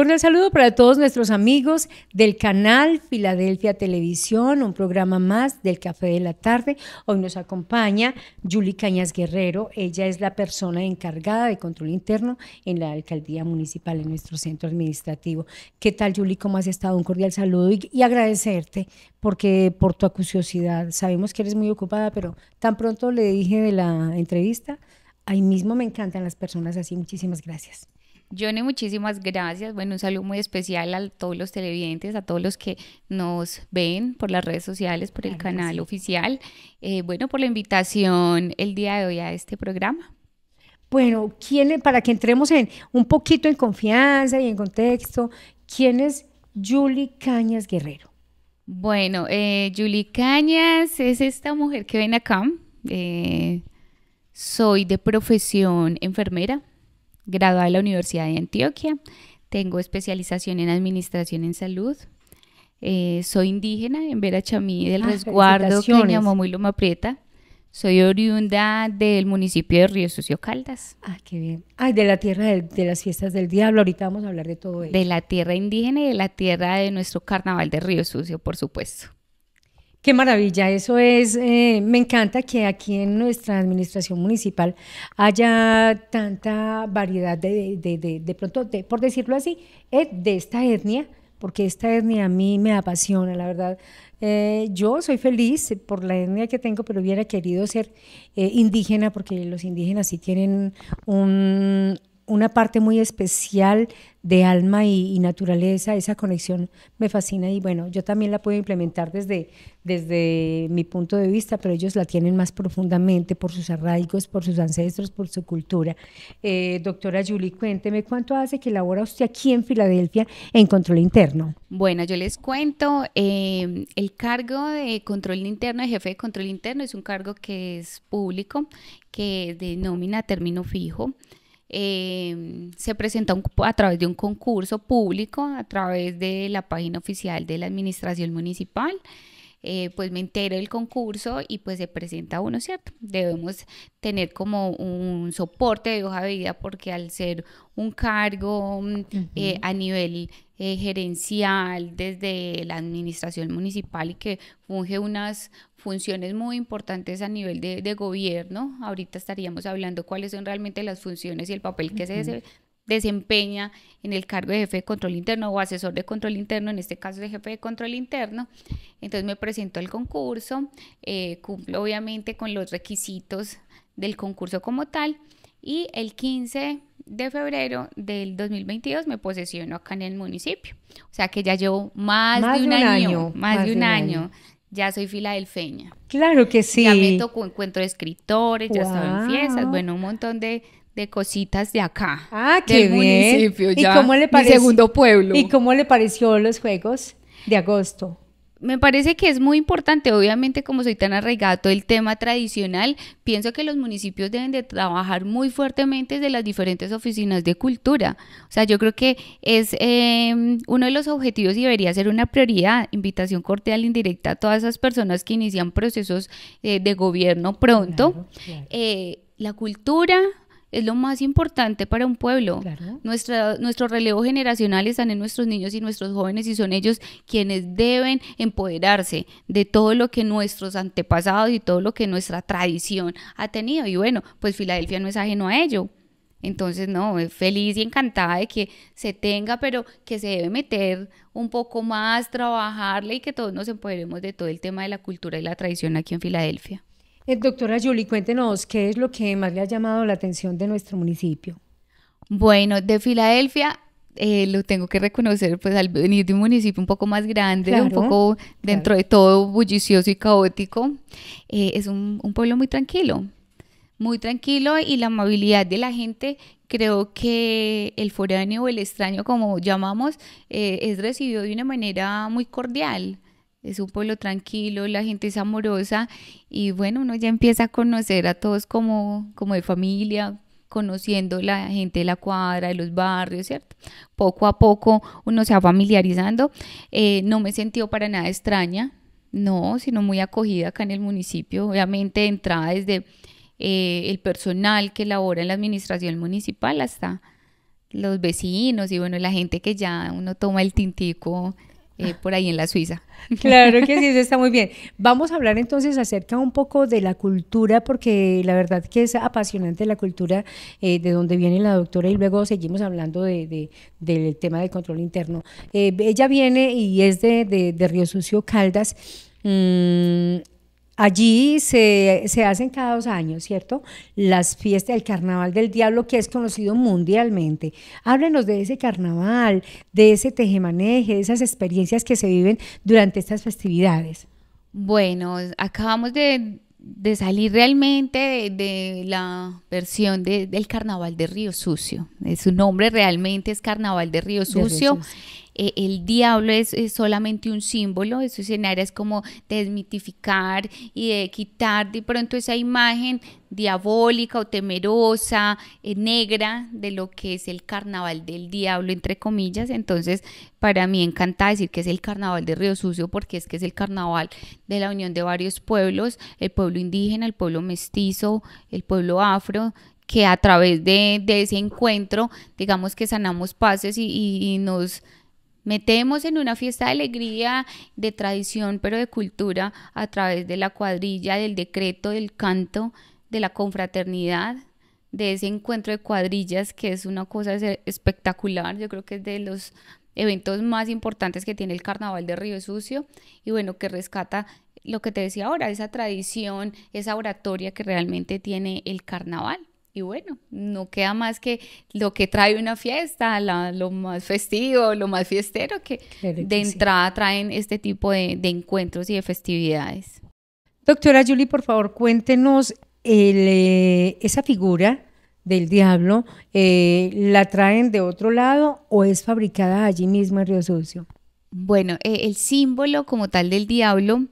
cordial saludo para todos nuestros amigos del canal Filadelfia Televisión, un programa más del Café de la Tarde. Hoy nos acompaña Julie Cañas Guerrero. Ella es la persona encargada de control interno en la alcaldía municipal, en nuestro centro administrativo. ¿Qué tal, Julie? ¿Cómo has estado? Un cordial saludo y, agradecerte porque por tu acuciosidad. Sabemos que eres muy ocupada, pero tan pronto le dije de la entrevista, ahí mismo me encantan las personas así. Muchísimas gracias. Johnny, muchísimas gracias. Bueno, un saludo muy especial a todos los televidentes, a todos los que nos ven por las redes sociales, por el canal oficial. Eh, bueno, por la invitación el día de hoy a este programa. Bueno, ¿quién para que entremos en un poquito en confianza y en contexto, ¿quién es Julie Cañas Guerrero? Bueno, eh, Julie Cañas es esta mujer que ven acá. Eh, soy de profesión enfermera, graduada de la Universidad de Antioquia, tengo especialización en Administración en Salud, eh, soy indígena en Vera Chamí del ah, Resguardo, resguardo llamó muy Loma Prieta. Soy oriunda del municipio de Río Sucio Caldas. Ah, qué bien. Ay, de la tierra de las fiestas del diablo, ahorita vamos a hablar de todo eso. De la tierra indígena y de la tierra de nuestro carnaval de Río Sucio, por supuesto. Qué maravilla, eso es, eh, me encanta que aquí en nuestra administración municipal haya tanta variedad de, de, de, pronto, por decirlo así, eh, de esta etnia, porque esta etnia a mí me apasiona, la verdad. Eh, yo soy feliz por la etnia que tengo, pero hubiera querido ser indígena, porque los indígenas sí tienen un, una parte muy especial de alma y, naturaleza, esa conexión me fascina y bueno, yo también la puedo implementar desde, desde mi punto de vista, pero ellos la tienen más profundamente por sus arraigos, por sus ancestros, por su cultura. Eh, doctora Julie, cuénteme cuánto hace que labora usted aquí en Filadelfia en control interno. Bueno, yo les cuento, em, el cargo de control interno, de jefe de control interno, es un cargo que es público, que denomina término fijo Em, se presenta a través de un concurso público, a través de la página oficial de la Administración Municipal. Eh, pues me entero del concurso y pues se presenta uno, ¿cierto? Debemos tener como un soporte de hoja de vida porque al ser un cargo mm, eh, a nivel eh, gerencial, desde la administración municipal y que funge unas funciones muy importantes a nivel de, gobierno. Ahorita estaríamos hablando cuáles son realmente las funciones y el papel que se desempeña en el cargo de jefe de control interno o asesor de control interno, en este caso de jefe de control interno. Entonces me presento al concurso, eh, cumplo obviamente con los requisitos del concurso como tal y el 15 de febrero del 2022 me posesionó acá en el municipio. O sea que ya llevo más, de un, año, más, de, un año. Ya soy filadelfeña. Claro que sí. Ya me tocó encuentro de escritores, ya estaba en fiestas, bueno, un montón de, cositas de acá. Ah, qué del Municipio, ya, ¿Y cómo le pareció? segundo pueblo. ¿Y cómo le pareció los juegos de agosto? me parece que es muy importante, obviamente como soy tan arraigado todo el tema tradicional, pienso que los municipios deben de trabajar muy fuertemente desde las diferentes oficinas de cultura. O sea, yo creo que es eh, uno de los objetivos y debería ser una prioridad, invitación cordial indirecta a todas esas personas que inician procesos eh, de gobierno pronto. Eh, la cultura, es lo más importante para un pueblo. Nuestra, nuestro relevo generacional están en nuestros niños y nuestros jóvenes y son ellos quienes deben empoderarse de todo lo que nuestros antepasados y todo lo que nuestra tradición ha tenido. Y bueno, pues Filadelfia no es ajeno a ello. Entonces, no, es feliz y encantada de que se tenga, pero que se debe meter un poco más, trabajarle y que todos nos empoderemos de todo el tema de la cultura y la tradición aquí en Filadelfia. Eh, doctora Julie, cuéntenos qué es lo que más le ha llamado la atención de nuestro municipio. Bueno, de Filadelfia eh, lo tengo que reconocer, pues al venir de un municipio un poco más grande, un poco dentro de todo bullicioso y caótico, eh, es un, pueblo muy tranquilo, muy tranquilo y la amabilidad de la gente, creo que el foráneo o el extraño, como llamamos, es recibido de una manera muy cordial es un pueblo tranquilo, la gente es amorosa y bueno, uno ya empieza a conocer a todos como, como de familia, conociendo la gente de la cuadra, de los barrios, ¿cierto? Poco a poco uno se va familiarizando. Eh, no me he para nada extraña, no, sino muy acogida acá en el municipio. Obviamente de entrada desde eh, el personal que labora en la administración municipal hasta los vecinos y bueno, la gente que ya uno toma el tintico eh, por ahí en la Suiza. Claro que sí, eso está muy bien. Vamos a hablar entonces acerca un poco de la cultura, porque la verdad que es apasionante la cultura eh, de donde viene la doctora y luego seguimos hablando de, del tema del control interno. Eh, ella viene y es de, de, Río Sucio Caldas. Mm, Allí se, se, hacen cada dos años, ¿cierto? Las fiestas del Carnaval del Diablo, que es conocido mundialmente. Háblenos de ese carnaval, de ese tejemaneje, de esas experiencias que se viven durante estas festividades. Bueno, acabamos de, salir realmente de, la versión de, del Carnaval de Río Sucio. Su nombre realmente es Carnaval De Río Sucio eh, el diablo es, solamente un símbolo, eso en es como desmitificar y de quitar de pronto esa imagen diabólica o temerosa, eh, negra de lo que es el carnaval del diablo, entre comillas. Entonces, para mí encanta decir que es el carnaval de Río Sucio porque es que es el carnaval de la unión de varios pueblos, el pueblo indígena, el pueblo mestizo, el pueblo afro que a través de, ese encuentro, digamos que sanamos pases y nos Metemos en una fiesta de alegría, de tradición, pero de cultura, a través de la cuadrilla, del decreto, del canto, de la confraternidad, de ese encuentro de cuadrillas, que es una cosa eh, espectacular. Yo creo que es de los eventos más importantes que tiene el Carnaval de Río Sucio y bueno, que rescata lo que te decía ahora, esa tradición, esa oratoria que realmente tiene el Carnaval. Y bueno, no queda más que lo que trae una fiesta, lo más festivo, lo más fiestero, que, de entrada traen este tipo de, encuentros y de festividades. Doctora Julie, por favor, cuéntenos eh, esa figura del diablo, eh, ¿la traen de otro lado o es fabricada allí mismo en Río Sucio? Bueno, eh, el símbolo como tal del diablo,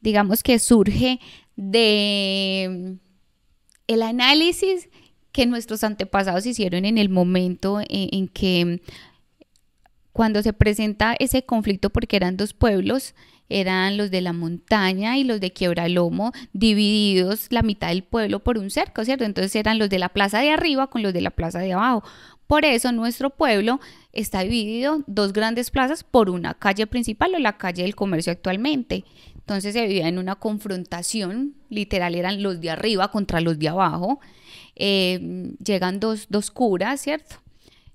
digamos que surge de em, el análisis que nuestros antepasados hicieron en el momento en, que mm, cuando se presenta ese conflicto, porque eran dos pueblos, eran los de la montaña y los de Quiebralomo, divididos la mitad del pueblo por un cerco, ¿cierto? Entonces eran los de la plaza de arriba con los de la plaza de abajo. Por eso nuestro pueblo está dividido dos grandes plazas por una calle principal o la calle del comercio actualmente. Entonces se vivía en una confrontación, literal eran los de arriba contra los de abajo, Em, llegan dos, curas, ¿cierto?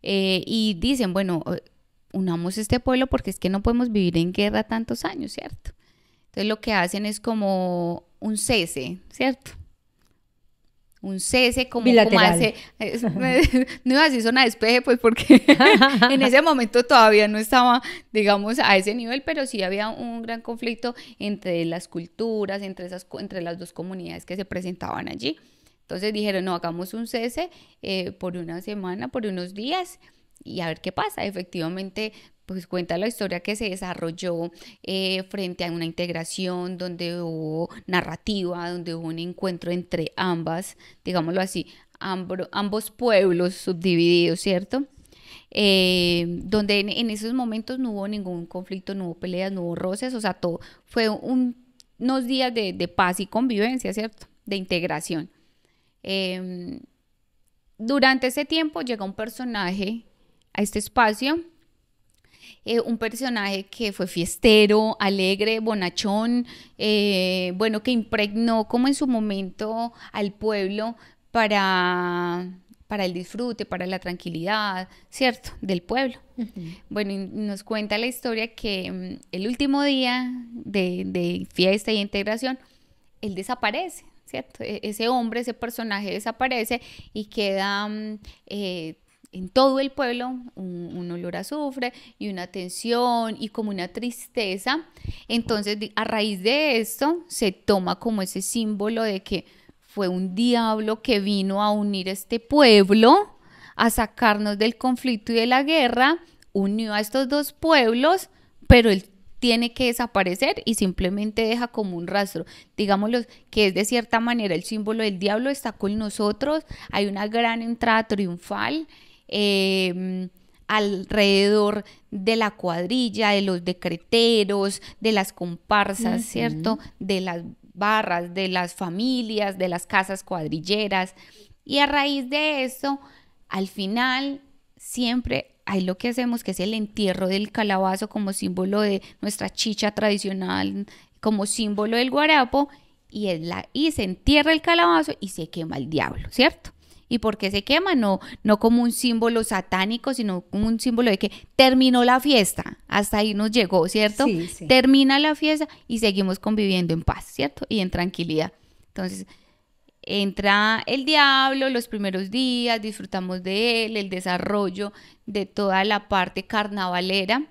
Eh, y dicen, bueno, eh, unamos este pueblo porque es que no podemos vivir en guerra tantos años, ¿cierto? Entonces lo que hacen es como un cese, ¿cierto? un cese como, no iba a zona despeje pues porque en ese momento todavía no estaba digamos a ese nivel pero sí había un gran conflicto entre las culturas entre esas entre las dos comunidades que se presentaban allí entonces dijeron, no, hagamos un cese eh, por una semana, por unos días y a ver qué pasa. Efectivamente, pues cuenta la historia que se desarrolló eh, frente a una integración donde hubo narrativa, donde hubo un encuentro entre ambas, digámoslo así, ambos pueblos subdivididos, ¿cierto? Eh, donde en, esos momentos no hubo ningún conflicto, no hubo peleas, no hubo roces, o sea, todo fue unos días de paz y convivencia, ¿cierto? De integración. Em, durante ese tiempo llega un personaje a este espacio, eh, un personaje que fue fiestero, alegre, bonachón, eh, bueno, que impregnó como en su momento al pueblo para, para el disfrute, para la tranquilidad, ¿cierto? Del pueblo. Bueno, nos cuenta la historia que mm, el último día de, de fiesta y integración, él desaparece, e-, ese hombre, ese personaje desaparece y queda mm, eh, en todo el pueblo un, olor a azufre y una tensión y como una tristeza. Entonces, a raíz de esto, se toma como ese símbolo de que fue un diablo que vino a unir este pueblo, a sacarnos del conflicto y de la guerra, unió a estos dos pueblos, pero el tiene que desaparecer y simplemente deja como un rastro. Digámoslo que es de cierta manera el símbolo del diablo, está con nosotros, hay una gran entrada triunfal. Em, alrededor de la cuadrilla, de los decreteros, de las comparsas, ¿cierto? De las barras, de las familias, de las casas cuadrilleras. Y a raíz de eso, al final siempre ahí lo que hacemos que es el entierro del calabazo como símbolo de nuestra chicha tradicional, como símbolo del guarapo, y, la, y se entierra el calabazo y se quema el diablo, ¿cierto? ¿Y por qué se quema? No, no como un símbolo satánico, sino como un símbolo de que terminó la fiesta, hasta ahí nos llegó, ¿cierto? Termina la fiesta y seguimos conviviendo en paz, ¿cierto? Y en tranquilidad. Entonces, entra el diablo los primeros días, disfrutamos de él, el desarrollo de toda la parte carnavalera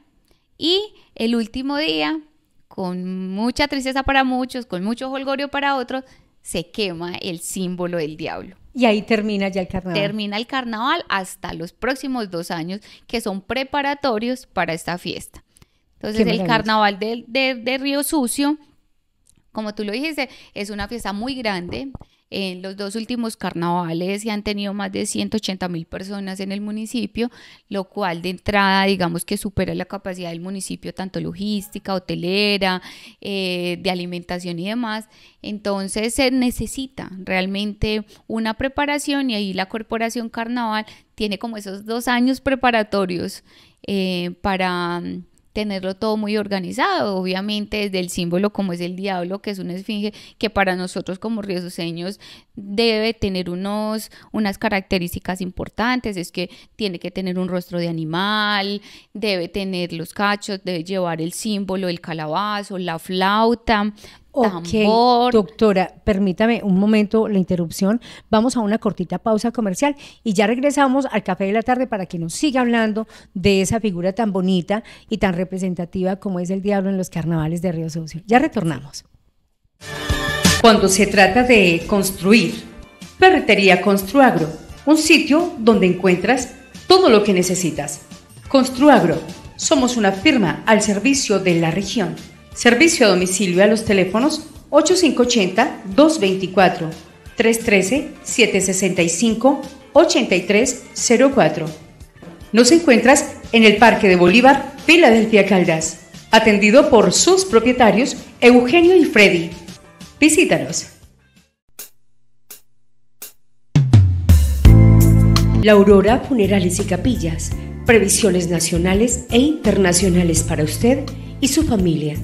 y el último día, con mucha tristeza para muchos, con mucho holgorio para otros, se quema el símbolo del diablo. Y ahí termina ya el carnaval. Termina el carnaval hasta los próximos dos años que son preparatorios para esta fiesta. Entonces el carnaval de, de Río Sucio, como tú lo dijiste, es una fiesta muy grande en los dos últimos carnavales se han tenido más de 180 mil personas en el municipio, lo cual de entrada digamos que supera la capacidad del municipio tanto logística, hotelera, eh, de alimentación y demás. Entonces se necesita realmente una preparación y ahí la Corporación Carnaval tiene como esos dos años preparatorios eh, para mm, tenerlo todo muy organizado, obviamente desde el símbolo como es el diablo, que es una esfinge, que para nosotros como riesoseños debe tener unos, unas características importantes, es que tiene que tener un rostro de animal, debe tener los cachos, debe llevar el símbolo, el calabazo, la flauta, Ok, Doctora, permítame un momento la interrupción. Vamos a una cortita pausa comercial y ya regresamos al café de la tarde para que nos siga hablando de esa figura tan bonita y tan representativa como es el diablo en los carnavales de Río Sucio. Ya retornamos. Cuando se trata de construir, Ferretería Construagro, un sitio donde encuentras todo lo que necesitas. Construagro, somos una firma al servicio de la región. Servicio a domicilio a los teléfonos 8580-224, 313-765-8304. Nos encuentras en el Parque de Bolívar, Filadelfia Caldas, atendido por sus propietarios Eugenio y Freddy. Visítanos. La Aurora Funerales y Capillas, previsiones nacionales e internacionales para usted y su familia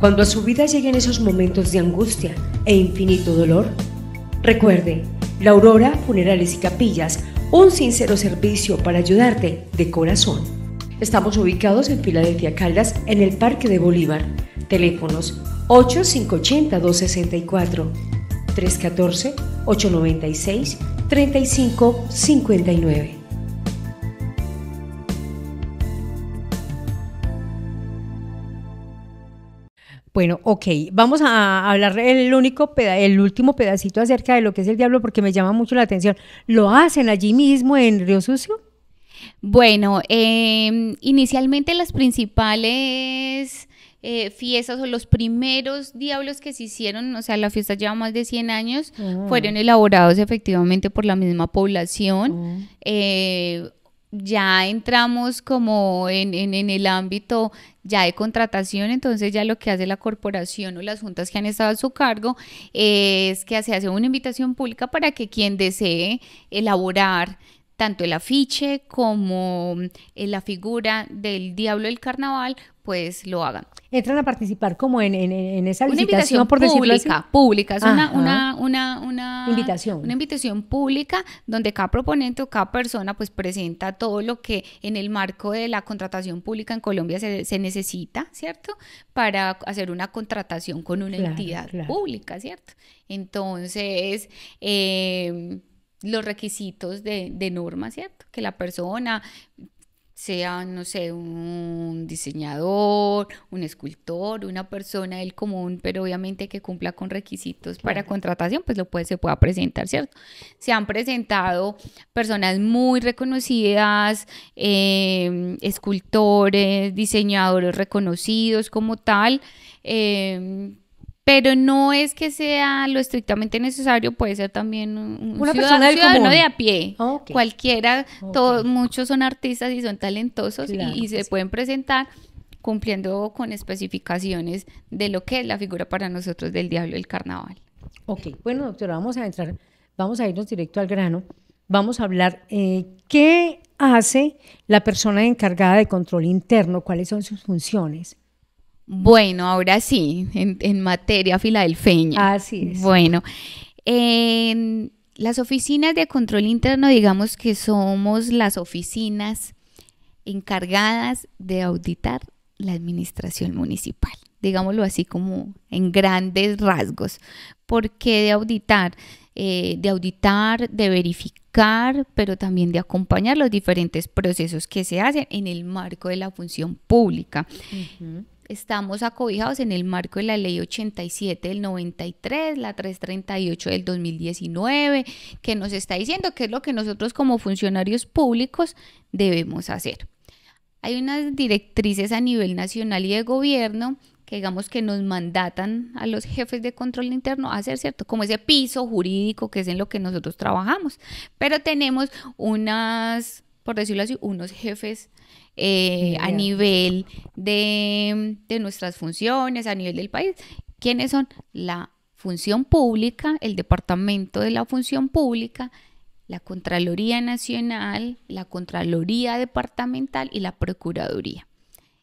cuando a su vida lleguen esos momentos de angustia e infinito dolor, recuerde, la Aurora Funerales y Capillas, un sincero servicio para ayudarte de corazón. Estamos ubicados en Filadelfia Caldas, en el Parque de Bolívar. Teléfonos 8580-264, 314-896-3559. Bueno, ok, vamos a hablar el, único el último pedacito acerca de lo que es el diablo porque me llama mucho la atención. ¿Lo hacen allí mismo en Río Sucio? Bueno, em, inicialmente las principales eh, fiestas o los primeros diablos que se hicieron, o sea, la fiesta lleva más de 100 años, ah. fueron elaborados efectivamente por la misma población. Ah. Eh, ya entramos como en, en, el ámbito ya de contratación, entonces ya lo que hace la corporación o las juntas que han estado a su cargo es que se hace una invitación pública para que quien desee elaborar tanto el afiche como mm, eh, la figura del diablo del carnaval, pues lo hagan. Entran a participar como en, esa licitación, invitación por pública, pública, es una, una, una, una, invitación. Una invitación pública donde cada proponente o cada persona pues presenta todo lo que en el marco de la contratación pública en Colombia se, necesita, ¿cierto? Para hacer una contratación con una entidad pública, ¿cierto? Entonces, em, los requisitos de, de norma, ¿cierto? Que la persona sea, no sé, un diseñador, un escultor, una persona del común, pero obviamente que cumpla con requisitos para contratación, pues lo puede, se pueda presentar, ¿cierto? Se han presentado personas muy reconocidas, eh, escultores, diseñadores reconocidos como tal, eh, pero no es que sea lo estrictamente necesario, puede ser también un, Una ciudadano, persona de a pie, ah, cualquiera, Todos, muchos son artistas y son talentosos y, se pueden presentar cumpliendo con especificaciones de lo que es la figura para nosotros del diablo del carnaval. Ok, bueno doctora, vamos a entrar, vamos a irnos directo al grano, vamos a hablar eh, qué hace la persona encargada de control interno, cuáles son sus funciones bueno, ahora sí, en, materia filadelfeña. Así es. Bueno, en las oficinas de control interno, digamos que somos las oficinas encargadas de auditar la administración municipal, digámoslo así como en grandes rasgos. ¿Por qué de auditar? Eh, de auditar, de verificar, pero también de acompañar los diferentes procesos que se hacen en el marco de la función pública estamos acobijados en el marco de la ley 87 del 93, la 338 del 2019, que nos está diciendo qué es lo que nosotros como funcionarios públicos debemos hacer. Hay unas directrices a nivel nacional y de gobierno que digamos que nos mandatan a los jefes de control interno a hacer, ¿cierto? Como ese piso jurídico que es en lo que nosotros trabajamos. Pero tenemos unas por decirlo así, unos jefes eh, a nivel de, nuestras funciones, a nivel del país. ¿Quiénes son? La función pública, el departamento de la función pública, la Contraloría Nacional, la Contraloría Departamental y la Procuraduría.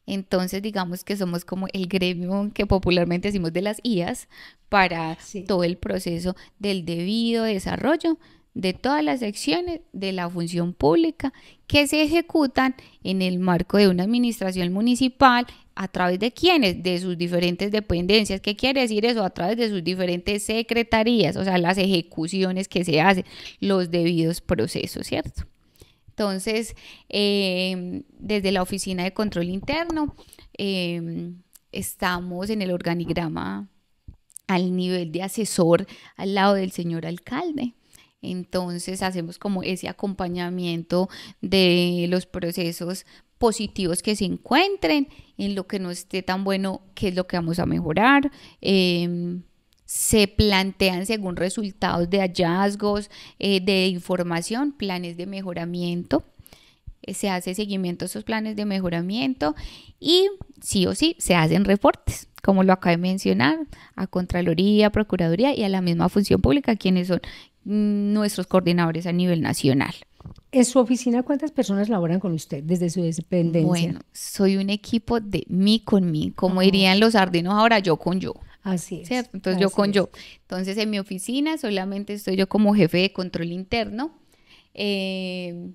Entonces, digamos que somos como el gremio que popularmente decimos de las IAS para todo el proceso del debido desarrollo de todas las secciones de la función pública que se ejecutan en el marco de una administración municipal a través de quienes, de sus diferentes dependencias. ¿Qué quiere decir eso? A través de sus diferentes secretarías, o sea, las ejecuciones que se hacen, los debidos procesos, ¿cierto? Entonces, em, desde la Oficina de Control Interno, em, estamos en el organigrama al nivel de asesor al lado del señor alcalde. Entonces hacemos como ese acompañamiento de los procesos positivos que se encuentren, en lo que no esté tan bueno, qué es lo que vamos a mejorar. Em, se plantean según resultados de hallazgos, eh, de información, planes de mejoramiento. Eh, se hace seguimiento a esos planes de mejoramiento y sí o sí se hacen reportes, como lo acabo de mencionar, a Contraloría, Procuraduría y a la misma Función Pública, quienes son nuestros coordinadores a nivel nacional. ¿En su oficina cuántas personas laboran con usted desde su dependencia? Bueno, soy un equipo de mí con mí, como ah. dirían los sardinos ahora, yo con yo. Así es. ¿cierto? Entonces yo con yo. Entonces en mi oficina solamente estoy yo como jefe de control interno, eh,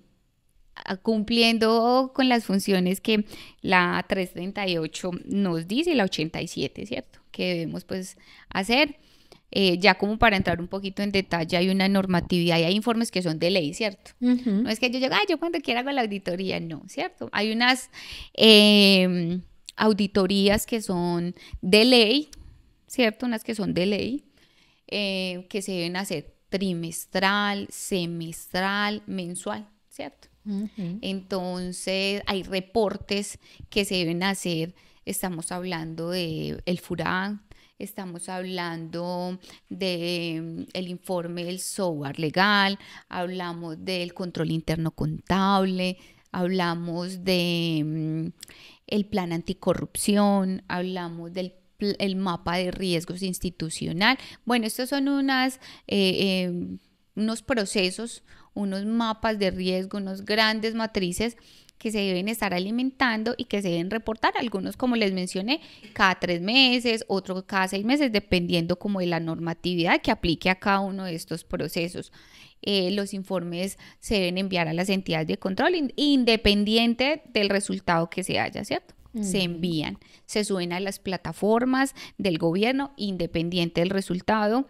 cumpliendo con las funciones que la 338 nos dice, la 87, ¿cierto? Que debemos pues hacer. Eh, ya como para entrar un poquito en detalle, hay una normatividad y hay informes que son de ley, ¿cierto? No es que yo llegue, ah, yo cuando quiera hago la auditoría, no, ¿cierto? Hay unas em, auditorías que son de ley, ¿cierto? Unas que son de ley, eh, que se deben hacer trimestral, semestral, mensual, ¿cierto? Entonces, hay reportes que se deben hacer, estamos hablando de el FURAN, estamos hablando del mm, informe del software legal, hablamos del control interno contable, hablamos de mm, plan anticorrupción, hablamos del mapa de riesgos institucional. Bueno, estos son unas, eh, em, unos procesos, unos mapas de riesgo, unos grandes matrices que se deben estar alimentando y que se deben reportar, algunos como les mencioné, cada tres meses, otros cada seis meses, dependiendo como de la normatividad que aplique a cada uno de estos procesos. Eh, los informes se deben enviar a las entidades de control, independiente del resultado que se haya, ¿cierto? Se envían, se suben a las plataformas del gobierno, independiente del resultado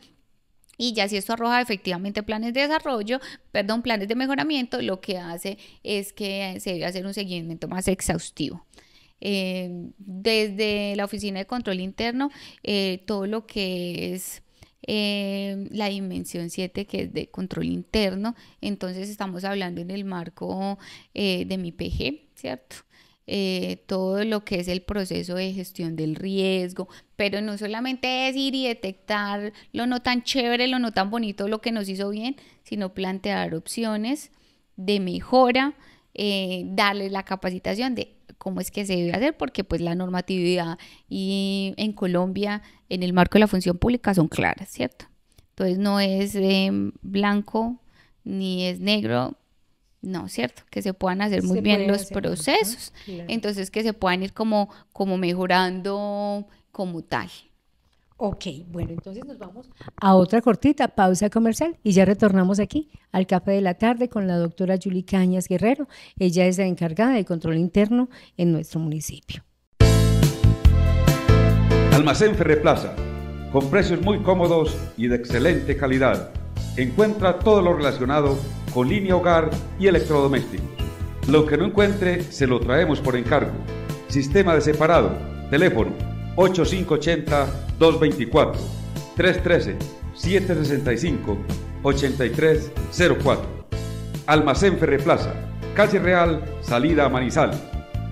y ya si esto arroja efectivamente planes de desarrollo, perdón, planes de mejoramiento, lo que hace es que se debe hacer un seguimiento más exhaustivo. Eh, desde la Oficina de Control Interno, eh, todo lo que es eh, la dimensión 7, que es de control interno, entonces estamos hablando en el marco de mi PG, ¿cierto? Eh, todo lo que es el proceso de gestión del riesgo, pero no solamente es ir y detectar lo no tan chévere, lo no tan bonito, lo que nos hizo bien, sino plantear opciones de mejora, eh, darle la capacitación de cómo es que se debe hacer, porque pues la normatividad y en Colombia en el marco de la función pública son claras, ¿cierto? Entonces no es eh, blanco ni es negro, no, ¿cierto? Que se puedan hacer muy bien los procesos. Entonces, que se puedan ir como, como mejorando como tal. Ok, bueno, entonces nos vamos a otra cortita pausa comercial y ya retornamos aquí al Café de la Tarde con la doctora Julie Cañas Guerrero. Ella es la encargada de control interno en nuestro municipio. Almacén Ferreplaza, con precios muy cómodos y de excelente calidad. Encuentra todo lo relacionado con línea hogar y electrodomésticos. Lo que no encuentre, se lo traemos por encargo. Sistema de separado. Teléfono 8580-224. 313-765-8304. Almacén Ferreplaza. Calle Real, salida a Ferre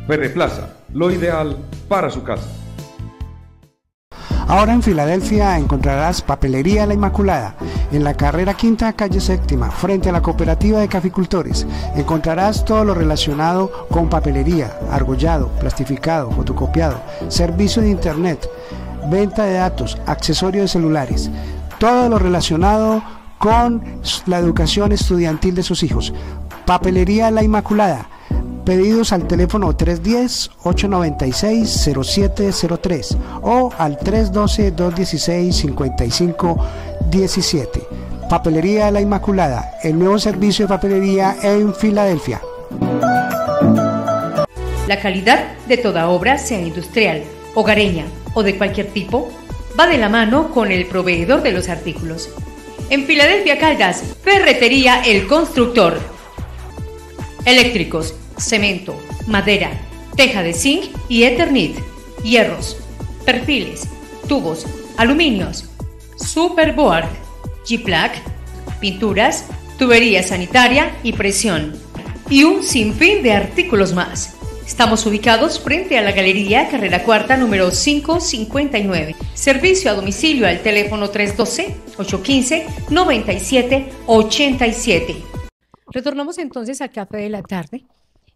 Ferreplaza, lo ideal para su casa. Ahora en Filadelfia encontrarás Papelería La Inmaculada, en la carrera quinta, calle séptima, frente a la cooperativa de caficultores. Encontrarás todo lo relacionado con papelería, argollado, plastificado, fotocopiado, servicio de internet, venta de datos, accesorios de celulares. Todo lo relacionado con la educación estudiantil de sus hijos. Papelería La Inmaculada pedidos al teléfono 310-896-0703 o al 312-216-5517. Papelería la Inmaculada, el nuevo servicio de papelería en Filadelfia. La calidad de toda obra, sea industrial, hogareña o de cualquier tipo, va de la mano con el proveedor de los artículos. En Filadelfia Caldas, Ferretería El Constructor. Eléctricos, cemento, madera, teja de zinc y eternit, hierros, perfiles, tubos, aluminios, superboard, G-Plac, pinturas, tubería sanitaria y presión, y un sinfín de artículos más. Estamos ubicados frente a la Galería Carrera Cuarta número 559. Servicio a domicilio al teléfono 312-815-9787. Retornamos entonces al café de la tarde.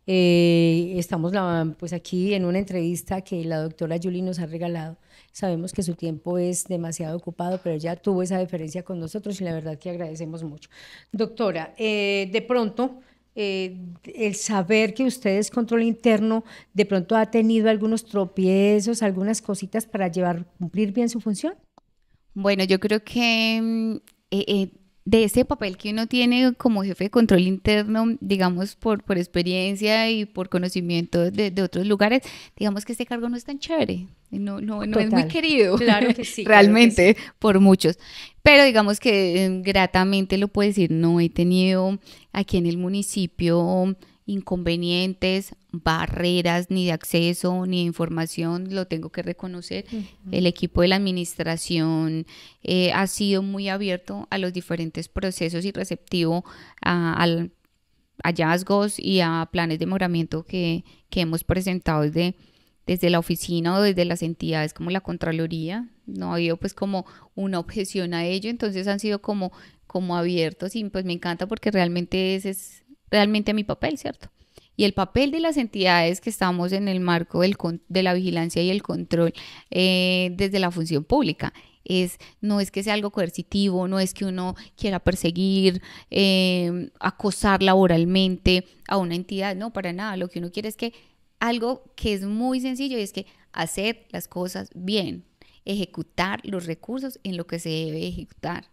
Eh, estamos pues aquí en una entrevista que la doctora Julie nos ha regalado. Sabemos que su tiempo es demasiado ocupado, pero ella tuvo esa deferencia con nosotros y la verdad que agradecemos mucho. Doctora, eh, de pronto... Eh, el saber que usted es control interno de pronto ha tenido algunos tropiezos, algunas cositas para llevar, cumplir bien su función? Bueno, yo creo que mm, de ese papel que uno tiene como jefe de control interno, digamos, por, por experiencia y por conocimiento de, otros lugares, digamos que este cargo no es tan chévere, no, no, no es muy querido. Claro que sí. Realmente, por muchos. Pero digamos que eh, gratamente lo puedo decir, no he tenido aquí en el municipio inconvenientes, barreras ni de acceso ni de información, lo tengo que reconocer. El equipo de la administración eh, ha sido muy abierto a los diferentes procesos y receptivo a, hallazgos y a planes de mejoramiento que, hemos presentado desde, la oficina o desde las entidades como la Contraloría. No ha habido pues como una objeción a ello, entonces han sido como, como abiertos y pues me encanta porque realmente ese es realmente a mi papel, ¿cierto? Y el papel de las entidades que estamos en el marco de la vigilancia y el control eh, desde la función pública es no es que sea algo coercitivo, no es que uno quiera perseguir, em, acosar laboralmente a una entidad, no, para nada. Lo que uno quiere es que algo que es muy sencillo y es que hacer las cosas bien, ejecutar los recursos en lo que se debe ejecutar,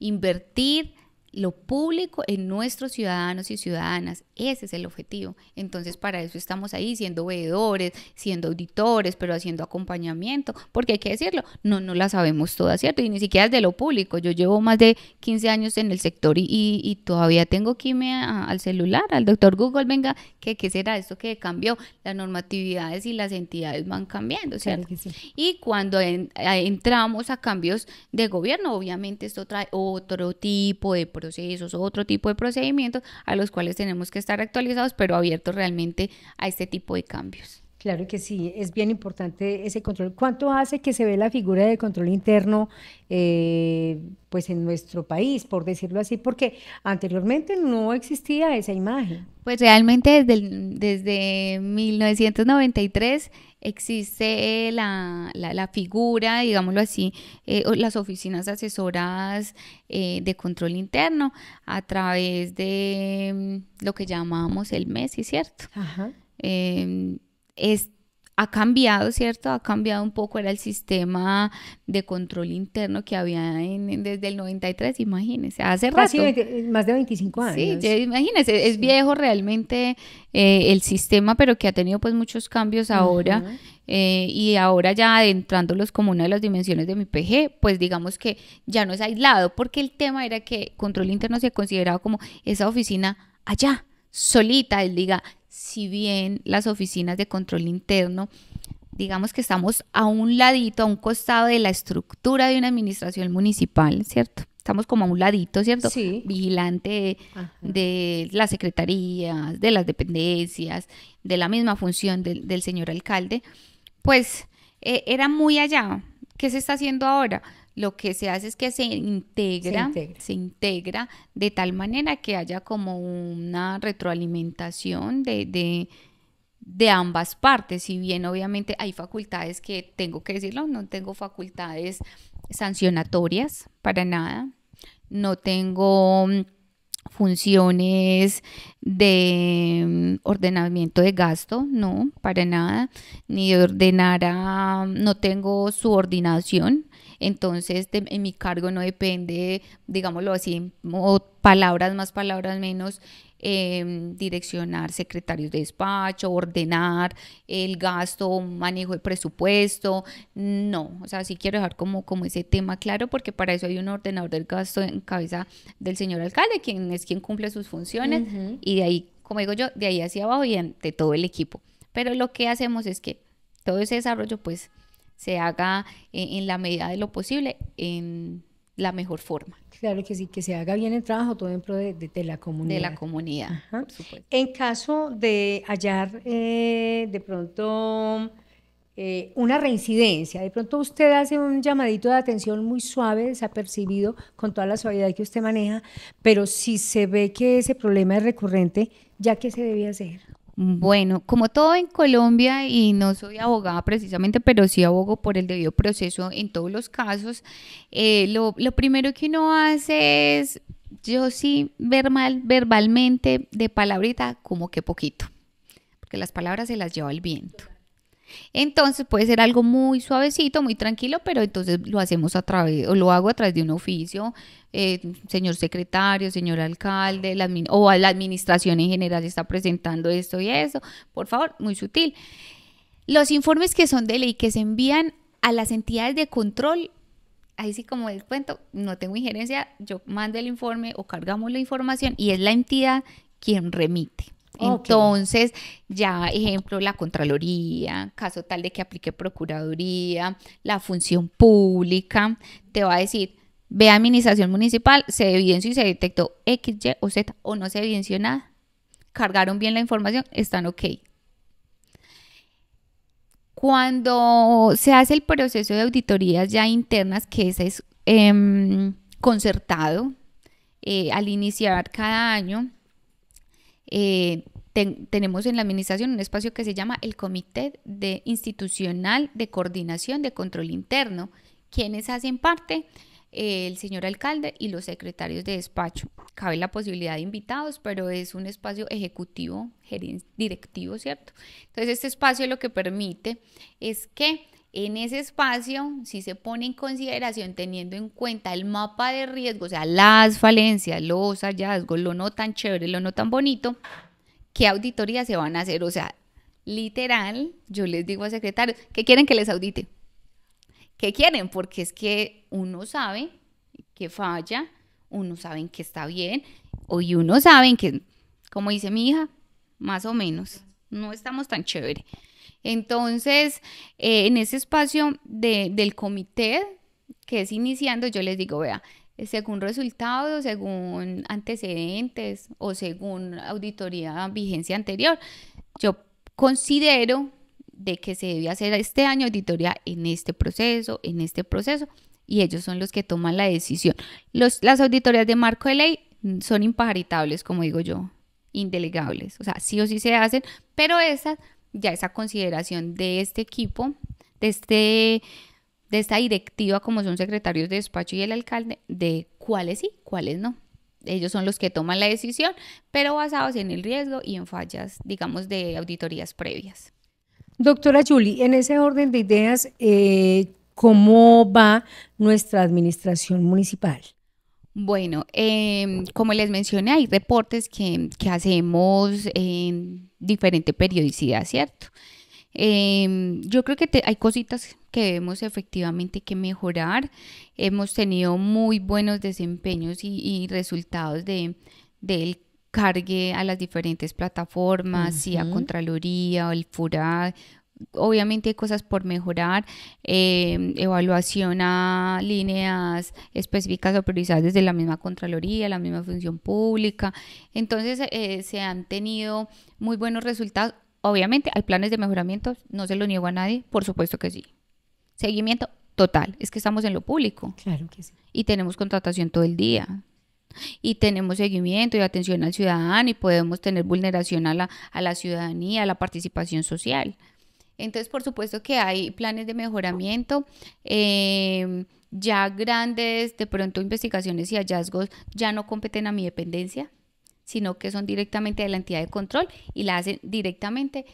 invertir lo público en nuestros ciudadanos y ciudadanas. Ese es el objetivo. Entonces, para eso estamos ahí siendo veedores, siendo auditores, pero haciendo acompañamiento, porque hay que decirlo, no, no la sabemos toda, ¿cierto? Y ni siquiera es de lo público. Yo llevo más de 15 años en el sector y, todavía tengo que irme al celular, al doctor Google, venga, ¿qué, será esto que cambió? Las normatividades y las entidades van cambiando, ¿cierto? Y cuando entramos a cambios de gobierno, obviamente esto trae otro tipo de entonces, esos son otro tipo de procedimientos a los cuales tenemos que estar actualizados, pero abiertos realmente a este tipo de cambios. Claro que sí, es bien importante ese control. ¿Cuánto hace que se ve la figura de control interno eh, pues en nuestro país, por decirlo así? Porque anteriormente no existía esa imagen. Pues realmente desde, desde 1993 existe la, la, figura, digámoslo así, eh, las oficinas asesoras eh, de control interno a través de mm, lo que llamamos el MESI, ¿cierto? Ajá. Em, ha cambiado, ¿cierto? Ha cambiado un poco, era el sistema de control interno que había desde el 93, imagínense, hace pues rato. Eh, más de 25 años. Sí, imagínense, es viejo realmente eh, el sistema, pero que ha tenido pues muchos cambios ahora. Eh, y ahora ya adentrándolos como una de las dimensiones de mi PG, pues digamos que ya no es aislado, porque el tema era que control interno se consideraba como esa oficina allá, solita, él diga, si bien las oficinas de control interno, digamos que estamos a un ladito, a un costado de la estructura de una administración municipal, ¿cierto? Estamos como a un ladito, ¿cierto? Sí. Vigilante de las secretarías, de las dependencias, de la misma función del señor alcalde, pues eh, era muy allá. ¿Qué se está haciendo ahora? lo que se hace es que se integra, se integra, de tal manera que haya como una retroalimentación de, ambas partes. Si bien obviamente hay facultades que, tengo que decirlo, no tengo facultades sancionatorias para nada, no tengo mm, funciones de mm, ordenamiento de gasto, no, para nada, ni de ordenar mm, no tengo subordinación entonces en mi cargo no depende, digámoslo así, palabras más, palabras menos, em, direccionar secretarios de despacho, ordenar el gasto, manejo de presupuesto. No, o sea, sí quiero dejar como, como ese tema claro porque para eso hay un ordenador del gasto en cabeza del señor alcalde, quien es quien cumple sus funciones y de ahí, como digo yo, de ahí hacia abajo y de todo el equipo. Pero lo que hacemos es que todo ese desarrollo pues se haga en, la medida de lo posible, en la mejor forma. Claro que sí, que se haga bien el trabajo todo en pro de, la comunidad. De la comunidad, supuesto. En caso de hallar eh, de pronto eh, una reincidencia, de pronto usted hace un llamadito de atención muy suave, desapercibido, con toda la suavidad que usted maneja, pero si se ve que ese problema es recurrente, ¿ya qué se debe hacer? Bueno, como todo en Colombia, y no soy abogada precisamente, pero sí abogo por el debido proceso en todos los casos, eh, lo, lo, primero que uno hace es, yo sí, mal verbalmente, de palabrita, como que poquito, porque las palabras se las lleva el viento. Entonces puede ser algo muy suavecito, muy tranquilo, pero entonces lo hacemos a través, o lo hago a través de un oficio, eh, señor secretario, señor alcalde, o a la administración en general está presentando esto y eso, por favor, muy sutil. Los informes que son de ley que se envían a las entidades de control, ahí sí como les cuento, no tengo injerencia, yo mando el informe o cargamos la información y es la entidad quien remite. Entonces, ya, ejemplo, la Contraloría, caso tal de que aplique Procuraduría, la función pública, te va a decir, ve a Administración Municipal, se evidenció y se detectó X, Y o Z, o no se evidenció nada. Cargaron bien la información, están ok. Cuando se hace el proceso de auditorías ya internas, que ese es em, concertado, eh, al iniciar cada año, eh, tenemos en la administración un espacio que se llama el Comité Institucional de Coordinación de Control Interno, quienes hacen parte eh, el señor alcalde y los secretarios de despacho. Cabe la posibilidad de invitados, pero es un espacio ejecutivo, directivo, ¿cierto? Entonces este espacio lo que permite es que en ese espacio, si se pone en consideración teniendo en cuenta el mapa de riesgo, o sea, las falencias, los hallazgos, lo no tan chévere, lo no tan bonito, ¿qué auditorías se van a hacer? O sea, literal, yo les digo a secretarios, ¿qué quieren que les audite? ¿Qué quieren? Porque es que uno sabe que falla, uno sabe que está bien, y uno sabe que, como dice mi hija, más o menos, no estamos tan chévere. Entonces, eh, en ese espacio del comité que es iniciando, yo les digo, vea, eh, según resultados, según antecedentes o según auditoría vigencia anterior, yo considero de que se debe hacer este año auditoría en este proceso, en este proceso, y ellos son los que toman la decisión. Los, las auditorías de marco de ley son imparitables, como digo yo, indelegables, o sea, sí o sí se hacen, pero esas ya esa consideración de este equipo, de, este, de esta directiva como son secretarios de despacho y el alcalde, de cuáles sí, cuáles no. Ellos son los que toman la decisión, pero basados en el riesgo y en fallas, digamos, de auditorías previas. Doctora Julie, en ese orden de ideas, eh, ¿cómo va nuestra administración municipal? Bueno, em, como les mencioné, hay reportes que, hacemos en diferente periodicidad, ¿cierto? Em, yo creo que hay cositas que debemos efectivamente que mejorar. Hemos tenido muy buenos desempeños y, resultados del cargue a las diferentes plataformas, si a Contraloría, o el FURA obviamente hay cosas por mejorar, eh, evaluación a líneas específicas o priorizadas desde la misma Contraloría, la misma función pública. Entonces eh, se han tenido muy buenos resultados. Obviamente hay planes de mejoramiento, no se lo niego a nadie, por supuesto que sí. Seguimiento total, es que estamos en lo público. Claro que sí. Y tenemos contratación todo el día y tenemos seguimiento y atención al ciudadano y podemos tener vulneración a la, a la ciudadanía, a la participación social. Entonces, por supuesto que hay planes de mejoramiento. Em, ya grandes, de pronto, investigaciones y hallazgos ya no competen a mi dependencia, sino que son directamente de la entidad de control y la hacen directamente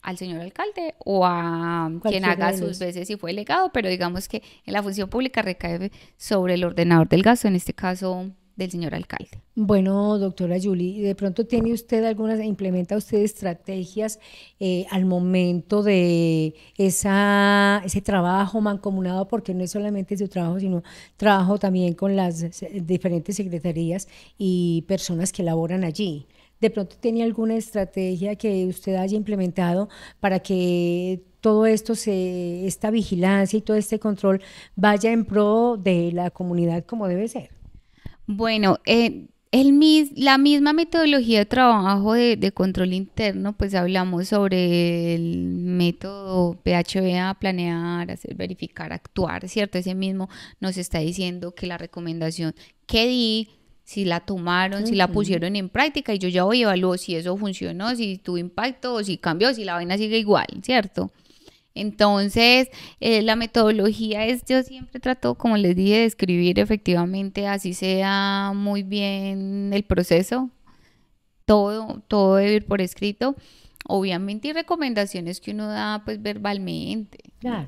al señor alcalde o a quien haga sus veces si fue legado, pero digamos que en la función pública recae sobre el ordenador del gasto, en este caso del señor alcalde. Bueno, doctora Julie, de pronto tiene usted algunas, implementa usted estrategias eh, al momento de esa, ese trabajo mancomunado, porque no es solamente su trabajo, sino trabajo también con las diferentes secretarías y personas que laboran allí de pronto tiene alguna estrategia que usted haya implementado para que todo esto, se, esta vigilancia y todo este control vaya en pro de la comunidad como debe ser. Bueno, eh, la misma metodología de trabajo de, control interno, pues hablamos sobre el método PHBA, planear, hacer, verificar, actuar, ¿cierto? Ese mismo nos está diciendo que la recomendación que di, si la tomaron, si la pusieron en práctica, y yo ya voy evaluar si eso funcionó, si tuvo impacto, o si cambió, si la vaina sigue igual, ¿cierto? Entonces, eh, la metodología es, yo siempre trato, como les dije, de escribir efectivamente, así sea muy bien el proceso, todo, todo debe ir por escrito. Obviamente y recomendaciones que uno da pues verbalmente.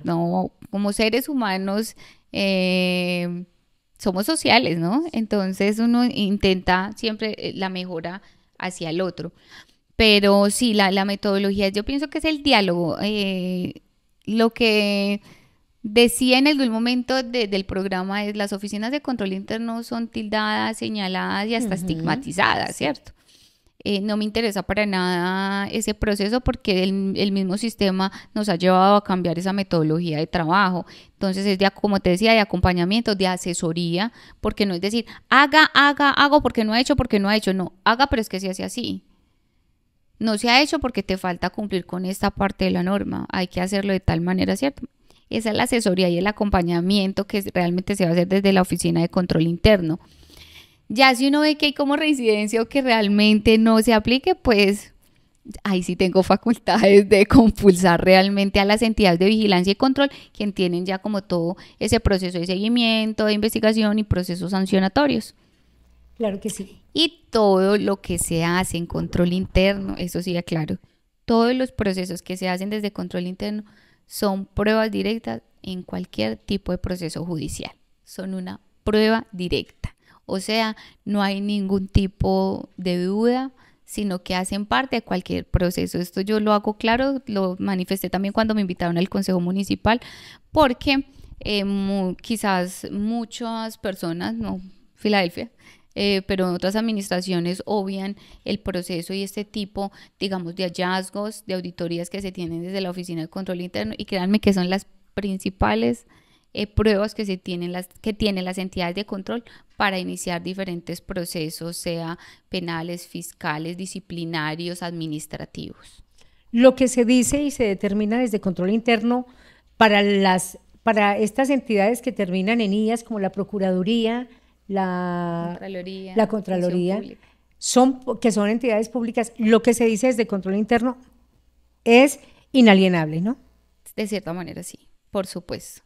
No, como seres humanos eh, somos sociales, ¿no? Entonces uno intenta siempre eh, la mejora hacia el otro. Pero sí, la, la metodología, yo pienso que es el diálogo lo que decía en algún momento del programa es las oficinas de control interno son tildadas, señaladas y hasta estigmatizadas, ¿cierto? Eh, no me interesa para nada ese proceso porque el, el, mismo sistema nos ha llevado a cambiar esa metodología de trabajo. Entonces es de, como te decía, de acompañamiento, de asesoría, porque no es decir, haga, haga, hago, porque no ha hecho, porque no ha hecho, no, haga, pero es que se hace así. No se ha hecho porque te falta cumplir con esta parte de la norma. Hay que hacerlo de tal manera, ¿cierto? Esa es la asesoría y el acompañamiento que realmente se va a hacer desde la Oficina de Control Interno. Ya si uno ve que hay como residencia o que realmente no se aplique, pues ahí sí tengo facultades de compulsar realmente a las entidades de vigilancia y control, quien tienen ya como todo ese proceso de seguimiento, de investigación y procesos sancionatorios. Claro que sí. Y todo lo que se hace en control interno, eso sí, aclaro, todos los procesos que se hacen desde control interno son pruebas directas en cualquier tipo de proceso judicial. Son una prueba directa. O sea, no hay ningún tipo de duda, sino que hacen parte de cualquier proceso. Esto yo lo hago claro, lo manifesté también cuando me invitaron al Consejo Municipal, porque eh, quizás muchas personas, no, Filadelfia, eh, pero otras administraciones obvian el proceso y este tipo, digamos, de hallazgos, de auditorías que se tienen desde la Oficina de Control Interno y créanme que son las principales eh, pruebas que se tienen las que tienen las entidades de control para iniciar diferentes procesos, sea penales, fiscales, disciplinarios, administrativos. Lo que se dice y se determina desde control interno para las para estas entidades que terminan en IAS como la Procuraduría, la Contraloría, son, que son entidades públicas, lo que se dice desde control interno es inalienable, ¿no? De cierta manera, sí, por supuesto.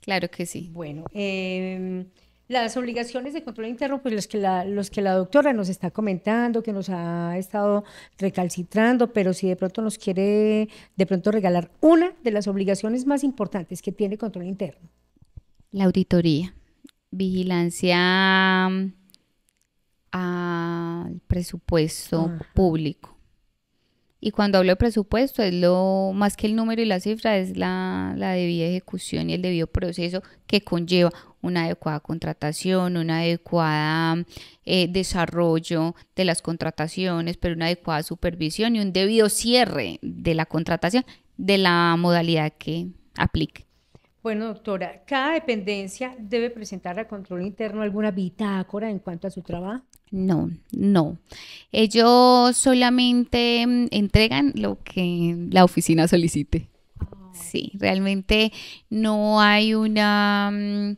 Claro que sí. Bueno, em, las obligaciones de control interno, pues los que, la, los que la doctora nos está comentando, que nos ha estado recalcitrando, pero si de pronto nos quiere de pronto regalar una de las obligaciones más importantes que tiene control interno. La auditoría vigilancia mm, al presupuesto público. Y cuando hablo de presupuesto, es lo más que el número y la cifra, es la, debida ejecución y el debido proceso que conlleva una adecuada contratación, una adecuada mm, eh, desarrollo de las contrataciones, pero una adecuada supervisión y un debido cierre de la contratación de la modalidad que aplique. Bueno, doctora, ¿cada dependencia debe presentar al control interno alguna bitácora en cuanto a su trabajo? No, no. Ellos solamente mm, entregan lo que la oficina solicite. Ah. Sí, realmente no hay un mm,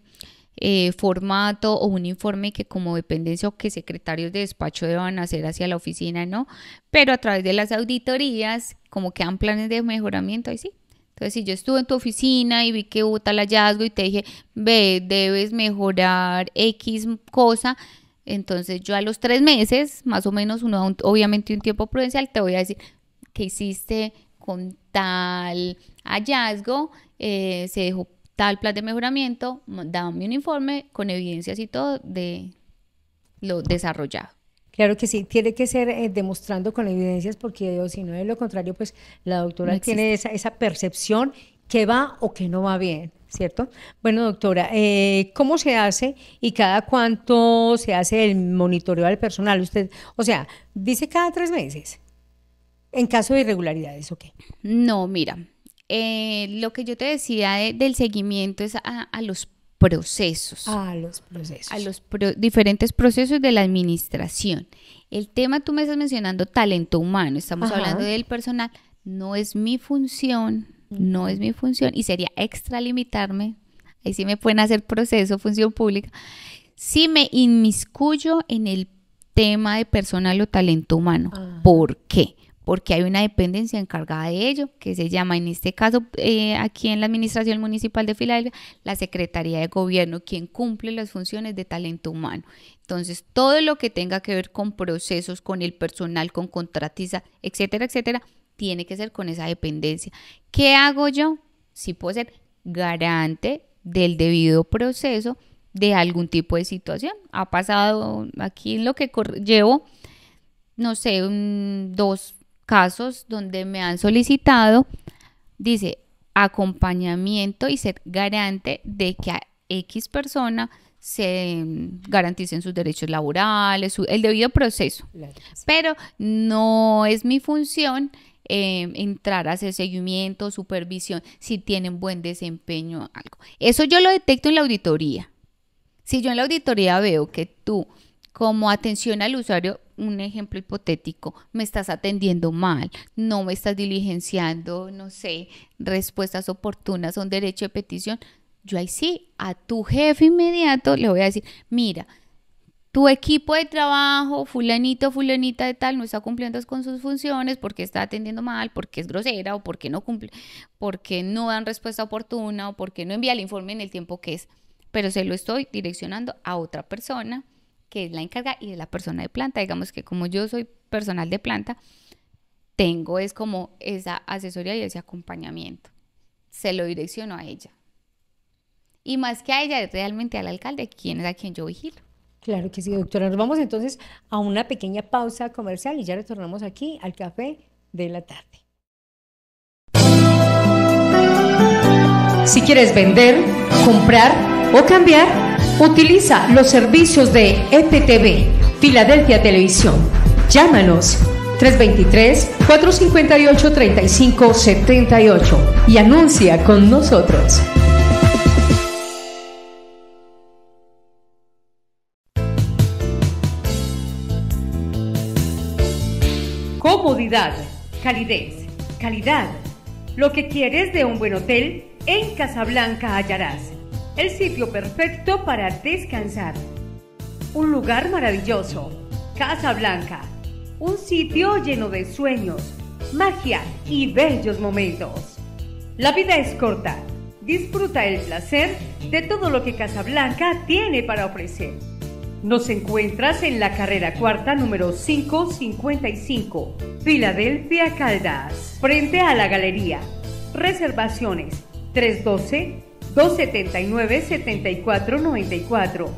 eh, formato o un informe que como dependencia o que secretarios de despacho deban hacer hacia la oficina, ¿no? Pero a través de las auditorías, como que planes de mejoramiento, ahí sí, entonces, si yo estuve en tu oficina y vi que hubo tal hallazgo y te dije, ve, debes mejorar X cosa, entonces yo a los tres meses, más o menos, uno, obviamente un tiempo prudencial, te voy a decir que hiciste con tal hallazgo, eh, se dejó tal plan de mejoramiento, dame un informe con evidencias y todo de lo desarrollado. Claro que sí, tiene que ser eh, demostrando con evidencias porque si no es lo contrario, pues la doctora tiene esa, percepción que va o que no va bien, ¿cierto? Bueno, doctora, eh, ¿cómo se hace y cada cuánto se hace el monitoreo al personal? Usted, o sea, dice cada tres meses, en caso de irregularidades, ¿ok? No, mira, eh, lo que yo te decía del seguimiento es a, a los procesos. A los procesos. A los diferentes procesos de la administración. El tema, tú me estás mencionando talento humano, estamos hablando del personal, no es mi función, no es mi función y sería extralimitarme, ahí sí me pueden hacer proceso, función pública, si me inmiscuyo en el tema de personal o talento humano. Ah. ¿Por qué? porque hay una dependencia encargada de ello, que se llama en este caso eh, aquí en la Administración Municipal de Filadelfia, la Secretaría de Gobierno, quien cumple las funciones de talento humano. Entonces, todo lo que tenga que ver con procesos, con el personal, con contratiza, etcétera, etcétera, tiene que ser con esa dependencia. ¿Qué hago yo? Si puedo ser garante del debido proceso de algún tipo de situación. Ha pasado aquí en lo que llevo, no sé, un, dos casos donde me han solicitado, dice acompañamiento y ser garante de que a X persona se garanticen sus derechos laborales, el debido proceso. Pero no es mi función eh, entrar a hacer seguimiento, supervisión, si tienen buen desempeño, algo. Eso yo lo detecto en la auditoría. Si yo en la auditoría veo que tú como atención al usuario, un ejemplo hipotético, me estás atendiendo mal, no me estás diligenciando, no sé, respuestas oportunas son derecho de petición, yo ahí sí, a tu jefe inmediato le voy a decir, mira, tu equipo de trabajo, fulanito, fulanita de tal, no está cumpliendo con sus funciones porque está atendiendo mal, porque es grosera o porque no cumple, porque no dan respuesta oportuna o porque no envía el informe en el tiempo que es. Pero se lo estoy direccionando a otra persona que es la encarga y de la persona de planta. Digamos que como yo soy personal de planta, tengo es como esa asesoría y ese acompañamiento. Se lo direcciono a ella. Y más que a ella, realmente al alcalde, quién es a quien yo vigilo. Claro que sí, doctora. Nos vamos entonces a una pequeña pausa comercial y ya retornamos aquí al café de la tarde. Si quieres vender, comprar o cambiar, Utiliza los servicios de FTV, e Filadelfia Televisión. Llámanos 323-458-3578 y anuncia con nosotros. Comodidad, calidez, calidad. Lo que quieres de un buen hotel, en Casablanca hallarás el sitio perfecto para descansar. Un lugar maravilloso. Casa Blanca. Un sitio lleno de sueños, magia y bellos momentos. La vida es corta. Disfruta el placer de todo lo que Casablanca tiene para ofrecer. Nos encuentras en la carrera cuarta número 555, Filadelfia Caldas, frente a la galería. Reservaciones 312 279-7494,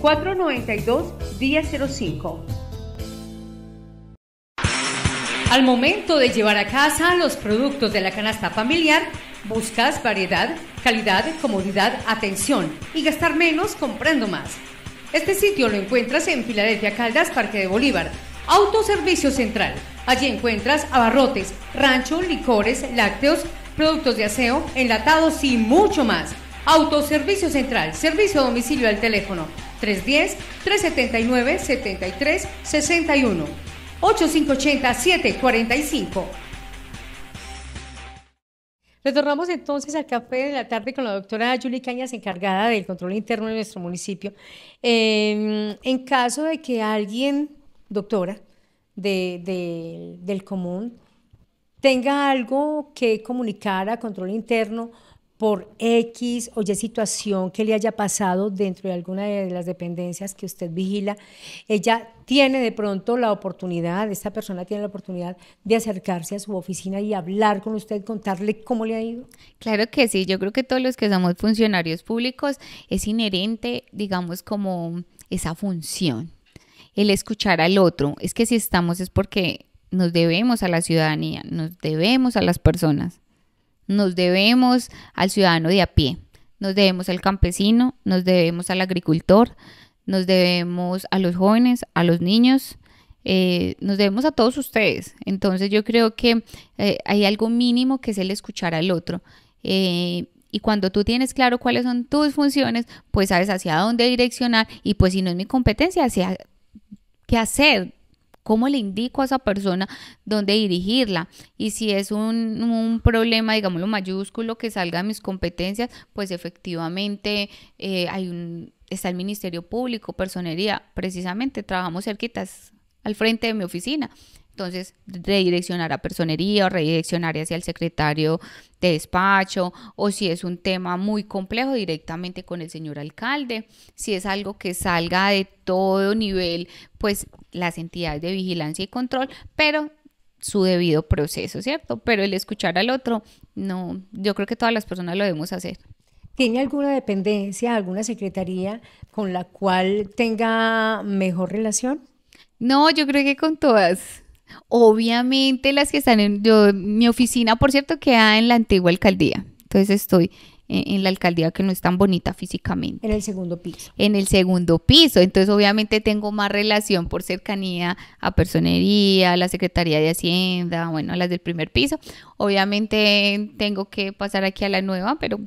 320-492-1005. Al momento de llevar a casa los productos de la canasta familiar, buscas variedad, calidad, comodidad, atención y gastar menos comprando más. Este sitio lo encuentras en Filadelfia Caldas, Parque de Bolívar, Autoservicio Central. Allí encuentras abarrotes, rancho, licores, lácteos, productos de aseo, enlatados y mucho más. Autoservicio Central, servicio a domicilio al teléfono 310-379-7361, 8580-745. Retornamos entonces al café de la tarde con la doctora Julie Cañas, encargada del control interno de nuestro municipio. Em, en caso de que alguien, doctora, del común, tenga algo que comunicar a control interno por X o Y situación que le haya pasado dentro de alguna de las dependencias que usted vigila, ella tiene de pronto la oportunidad, esta persona tiene la oportunidad de acercarse a su oficina y hablar con usted, contarle cómo le ha ido. Claro que sí, yo creo que todos los que somos funcionarios públicos es inherente, digamos, como esa función, el escuchar al otro. Es que si estamos es porque nos debemos a la ciudadanía, nos debemos a las personas, nos debemos al ciudadano de a pie, nos debemos al campesino, nos debemos al agricultor, nos debemos a los jóvenes, a los niños, eh, nos debemos a todos ustedes. Entonces yo creo que eh, hay algo mínimo que es el escuchar al otro. Eh, y cuando tú tienes claro cuáles son tus funciones, pues sabes hacia dónde direccionar y pues si no es mi competencia, hacia qué hacer, ¿Cómo le indico a esa persona dónde dirigirla? Y si es un, un problema, lo mayúsculo que salga de mis competencias, pues efectivamente eh, hay un, está el Ministerio Público, Personería, precisamente trabajamos cerquitas al frente de mi oficina. Entonces, redireccionar a personería o redireccionar hacia el secretario de despacho o si es un tema muy complejo directamente con el señor alcalde, si es algo que salga de todo nivel, pues las entidades de vigilancia y control, pero su debido proceso, ¿cierto? Pero el escuchar al otro, no, yo creo que todas las personas lo debemos hacer. ¿Tiene alguna dependencia, alguna secretaría con la cual tenga mejor relación? No, yo creo que con todas. Obviamente las que están en mi oficina, por cierto, queda en la antigua alcaldía. Entonces estoy en, la alcaldía que no es tan bonita físicamente. En el segundo piso. En el segundo piso. Entonces obviamente tengo más relación por cercanía a personería, a la Secretaría de Hacienda, bueno, a las del primer piso. Obviamente tengo que pasar aquí a la nueva, pero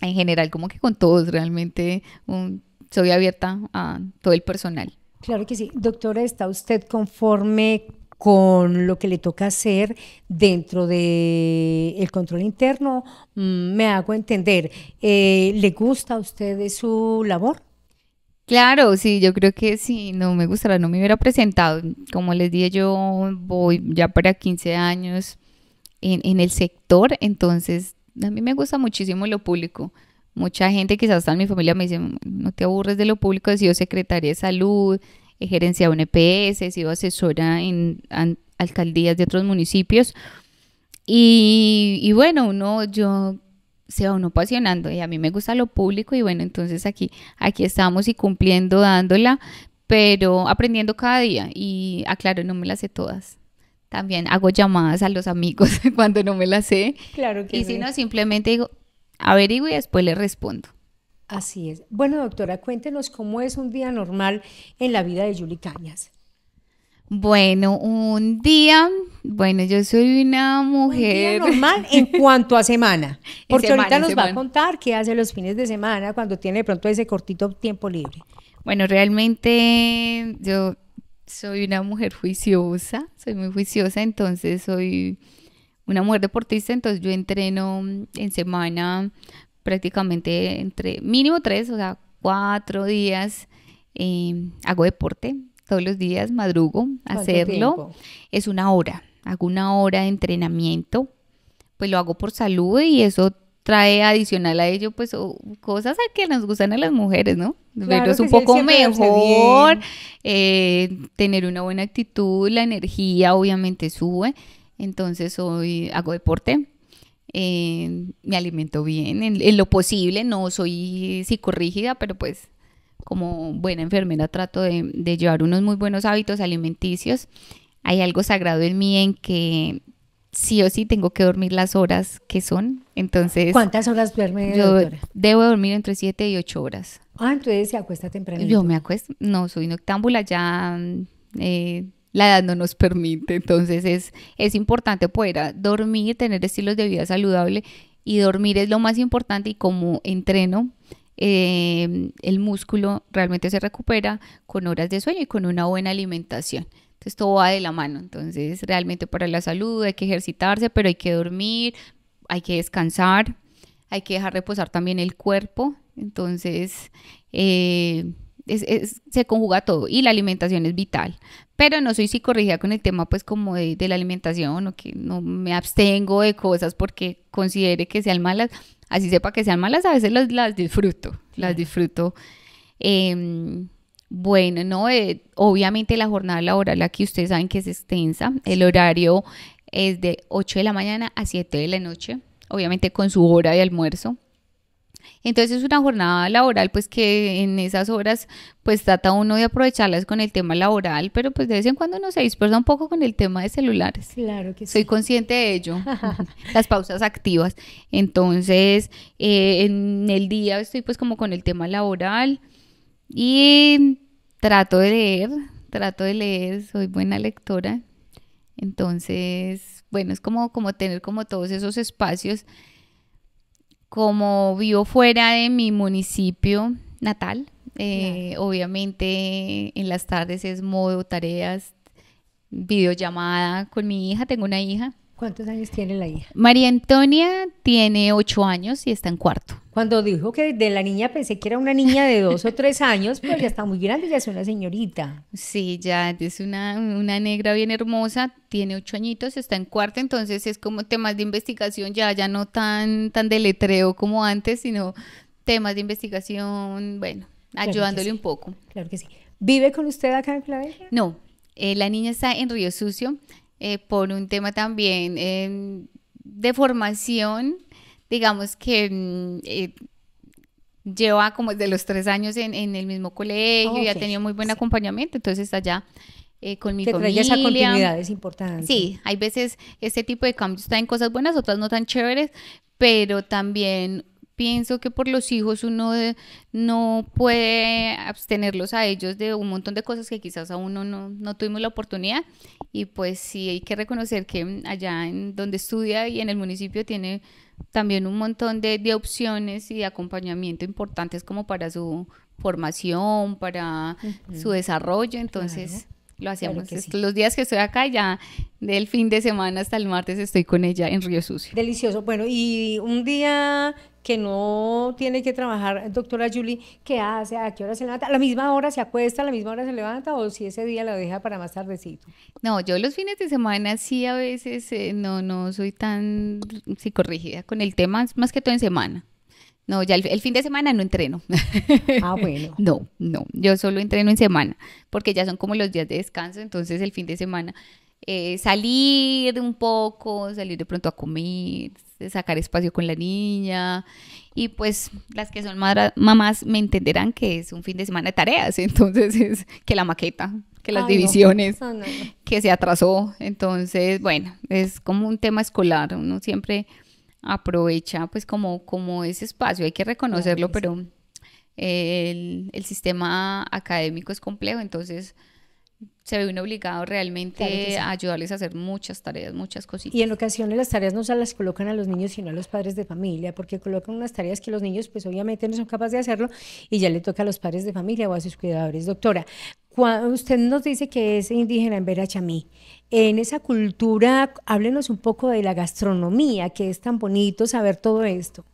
en general como que con todos realmente soy abierta a todo el personal. Claro que sí. Doctora, ¿está usted conforme con lo que le toca hacer dentro del control interno, mm, me hago entender. Eh, ¿Le gusta a usted su labor? Claro, sí, yo creo que sí. no me gustara, no me hubiera presentado. Como les dije, yo voy ya para 15 años en, el sector, entonces a mí me gusta muchísimo lo público. Mucha gente, quizás hasta en mi familia, me dice, no te aburres de lo público, he sido secretaria de salud, eh, gerencia un EPS, he sido asesora en, alcaldías de otros municipios. Y, bueno, uno, yo se va uno apasionando y a mí me gusta lo público y bueno, entonces aquí, aquí estamos y cumpliendo, dándola, pero aprendiendo cada día y aclaro, no me las sé todas. También hago llamadas a los amigos cuando no me las sé. Claro que Y si no, simplemente digo, averigo y después le respondo. Así es. Bueno, doctora, cuéntenos cómo es un día normal en la vida de Yuli Cañas. Bueno, un día, bueno, yo soy una mujer. Un día normal en cuanto a semana. Porque ahorita nos va a contar qué hace los fines de semana cuando tiene de pronto ese cortito tiempo libre. Bueno, realmente yo soy una mujer juiciosa, soy muy juiciosa, entonces soy una mujer deportista, entonces yo entreno en semana prácticamente entre mínimo tres, o sea, cuatro días. Eh, hago deporte todos los días, madrugo, hacerlo. Es una hora, hago una hora de entrenamiento, pues lo hago por salud y eso trae adicional a ello pues cosas que nos gustan a las mujeres, ¿no? Pero es un poco mejor, eh, tener una buena actitud, la energía obviamente sube, entonces hoy hago deporte, me alimento bien, en, lo posible, no soy psicorrígida, pero pues como buena enfermera trato de, llevar unos muy buenos hábitos alimenticios. Hay algo sagrado en mí en que sí o sí tengo que dormir las horas que son. Entonces. ¿Cuántas horas duerme? Yo debo dormir entre 7 y 8 horas. Ah, entonces se acuesta temprano. Yo me acuesto. No, soy noctámbula, ya eh, la edad no nos permite. Entonces es, es importante poder dormir, tener estilos de vida saludable y dormir es lo más importante y como entreno em, el músculo realmente se recupera con horas de sueño y con una buena alimentación. Entonces todo va de la mano. Entonces realmente para la salud hay que ejercitarse, pero hay que dormir, hay que descansar, hay que dejar reposar también el cuerpo. Entonces eh, se conjuga todo y la alimentación es vital pero no soy psicorrígida con el tema pues como de, la alimentación o que no me abstengo de cosas porque considere que sean malas, así sepa que sean malas, a veces las, disfruto, las disfruto. Em, bueno, no, eh, obviamente la jornada laboral aquí ustedes saben que es extensa, el horario es de 8 de la mañana a 7 de la noche, obviamente con su hora de almuerzo. Entonces es una jornada laboral, pues que en esas horas, pues trata uno de aprovecharlas con el tema laboral, pero pues de vez en cuando uno se dispersa un poco con el tema de celulares. Claro que sí. Soy consciente de ello, las pausas activas. Entonces, eh, en el día estoy pues como con el tema laboral y trato de leer, trato de leer, soy buena lectora. Entonces, bueno, es como, como tener como todos esos espacios como vivo fuera de mi municipio natal, eh, obviamente en las tardes es modo tareas, videollamada con mi hija, tengo una hija, ¿Cuántos años tiene la hija? María Antonia tiene ocho años y está en cuarto. Cuando dijo que de la niña pensé que era una niña de dos o tres años, pero pues ya está muy grande, ya es una señorita. Sí, ya es una, negra bien hermosa, tiene ocho añitos, está en cuarto, entonces es como temas de investigación ya, ya no tan, tan de letreo como antes, sino temas de investigación, bueno, ayudándole un poco. Claro que sí. ¿Vive con usted acá en Filadelfia? No, eh, la niña está en Río Sucio. Eh, por un tema también de formación, digamos que mm, eh, lleva como de los tres años en, el mismo colegio y ha tenido muy buen acompañamiento, entonces está allá. Eh, con mi familia. esa continuidad, es importante. Sí, hay veces este tipo de cambios en cosas buenas, otras no tan chéveres, pero también pienso que por los hijos uno no puede abstenerlos a ellos de un montón de cosas que quizás a uno no, no tuvimos la oportunidad. Y pues sí, hay que reconocer que allá en donde estudia y en el municipio tiene también un montón de, de opciones y acompañamiento importantes como para su formación, para su desarrollo. Entonces... lo hacíamos. Los días que estoy acá, ya del fin de semana hasta el martes estoy con ella en Río Sucio. Delicioso. Bueno, y un día que no tiene que trabajar, doctora Julie, ¿qué hace? ¿A qué hora se levanta? ¿A la misma hora se acuesta? ¿A la misma hora se levanta? ¿O si ese día la deja para más tardecito? No, yo los fines de semana sí a veces eh, no, no soy tan psicorrígida con el tema, más que todo en semana. No, ya el, el, fin de semana no entreno. Ah, bueno. no, no, yo solo entreno en semana, porque ya son como los días de descanso, entonces el fin de semana eh, salir un poco, salir de pronto a comer, sacar espacio con la niña. Y pues las que son mamás me entenderán que es un fin de semana de tareas, entonces es que la maqueta, que las divisiones, que se atrasó. Entonces, bueno, es como un tema escolar, uno siempre aprovecha pues como, como ese espacio, hay que reconocerlo, pero eh, el, el sistema académico es complejo, entonces se ve uno obligado realmente a ayudarles a hacer muchas tareas, muchas cositas. Y en ocasiones las tareas no se las colocan a los niños, sino a los padres de familia, porque colocan unas tareas que los niños pues obviamente no son capaces de hacerlo y ya le toca a los padres de familia o a sus cuidadores. Doctora, cuando usted nos dice que es indígena en Verachamí. En esa cultura, háblenos un poco de la gastronomía, que es tan bonito saber todo esto.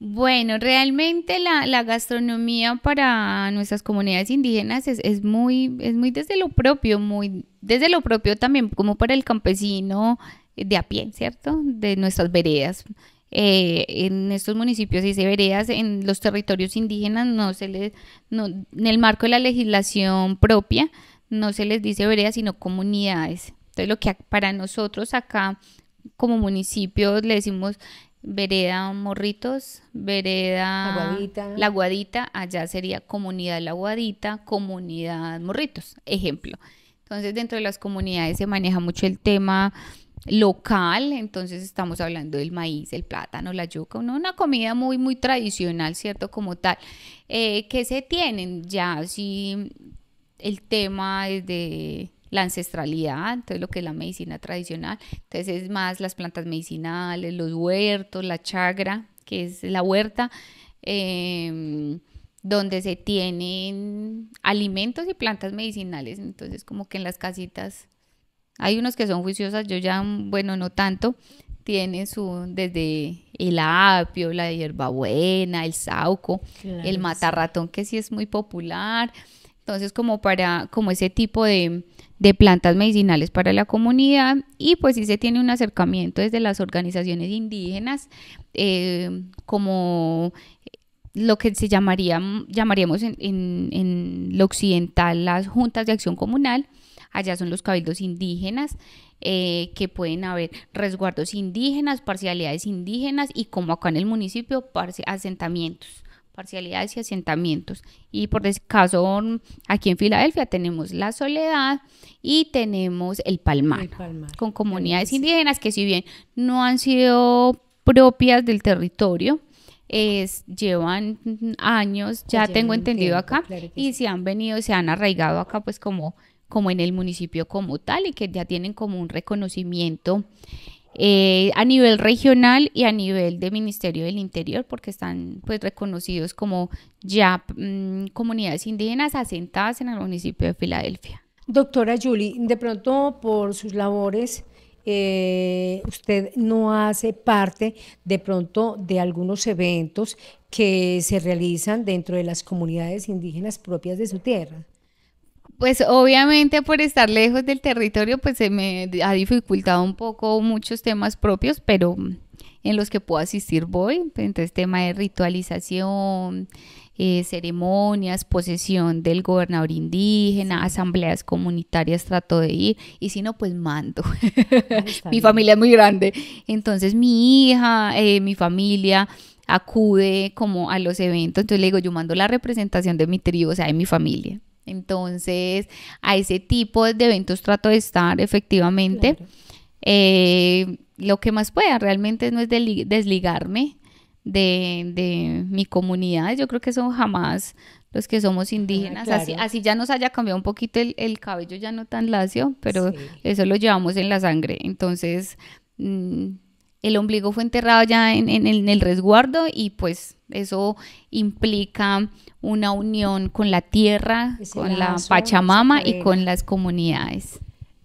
Bueno, realmente la, gastronomía para nuestras comunidades indígenas es, muy, desde lo propio, muy desde lo propio también, como para el campesino de a pie, ¿cierto? De nuestras veredas. Eh, en estos municipios dice veredas, en los territorios indígenas, no se les, no, en el marco de la legislación propia, no se les dice veredas, sino comunidades. Entonces, lo que para nosotros acá como municipios le decimos vereda Morritos, vereda La Guadita. La allá sería comunidad La Guadita, comunidad Morritos, ejemplo. Entonces, dentro de las comunidades se maneja mucho el tema local, entonces estamos hablando del maíz, el plátano, la yuca, una comida muy, muy tradicional, ¿cierto? Como tal. Eh, que se tienen ya? Si el tema es de la ancestralidad, entonces lo que es la medicina tradicional, entonces es más las plantas medicinales, los huertos, la chagra, que es la huerta, em, donde se tienen alimentos y plantas medicinales, entonces como que en las casitas hay unos que son juiciosas, yo ya, bueno, no tanto, tienen su, desde el apio, la hierbabuena, el sauco, el matarratón, que sí es muy popular. Entonces, como para, como ese tipo de, de plantas medicinales para la comunidad y pues sí se tiene un acercamiento desde las organizaciones indígenas eh, como lo que se llamaría, llamaríamos en, en, lo occidental las juntas de acción comunal, allá son los cabildos indígenas, eh, que pueden haber resguardos indígenas, parcialidades indígenas y como acá en el municipio, asentamientos parcialidades y asentamientos. Y por caso, aquí en Filadelfia tenemos La Soledad y tenemos El Palmar, con comunidades indígenas que si bien no han sido propias del territorio, es, llevan años, ya tengo entendido acá, y se han venido, se han arraigado acá pues como, como en el municipio como tal y que ya tienen como un reconocimiento eh, a nivel regional y a nivel de Ministerio del Interior, porque están pues reconocidos como ya mm, comunidades indígenas asentadas en el municipio de Filadelfia. Doctora Julie, de pronto por sus labores, eh, usted no hace parte de pronto de algunos eventos que se realizan dentro de las comunidades indígenas propias de su tierra. Pues obviamente por estar lejos del territorio, pues se me ha dificultado un poco muchos temas propios, pero en los que puedo asistir voy. Entonces tema de ritualización, eh, ceremonias, posesión del gobernador indígena, asambleas comunitarias trato de ir y si no, pues mando. Ah, mi familia es muy grande. Entonces mi hija, eh, mi familia acude como a los eventos, entonces le digo, yo mando la representación de mi tribu, o sea, de mi familia. Entonces, a ese tipo de eventos trato de estar efectivamente. Eh, lo que más pueda, realmente no es desligarme de, mi comunidad. Yo creo que son jamás los que somos indígenas, ah, así, ya nos haya cambiado un poquito el, cabello, ya no tan lacio, pero eso lo llevamos en la sangre. Entonces, mm, el ombligo fue enterrado ya en el resguardo y pues eso implica una unión con la tierra, con la Pachamama y con las comunidades.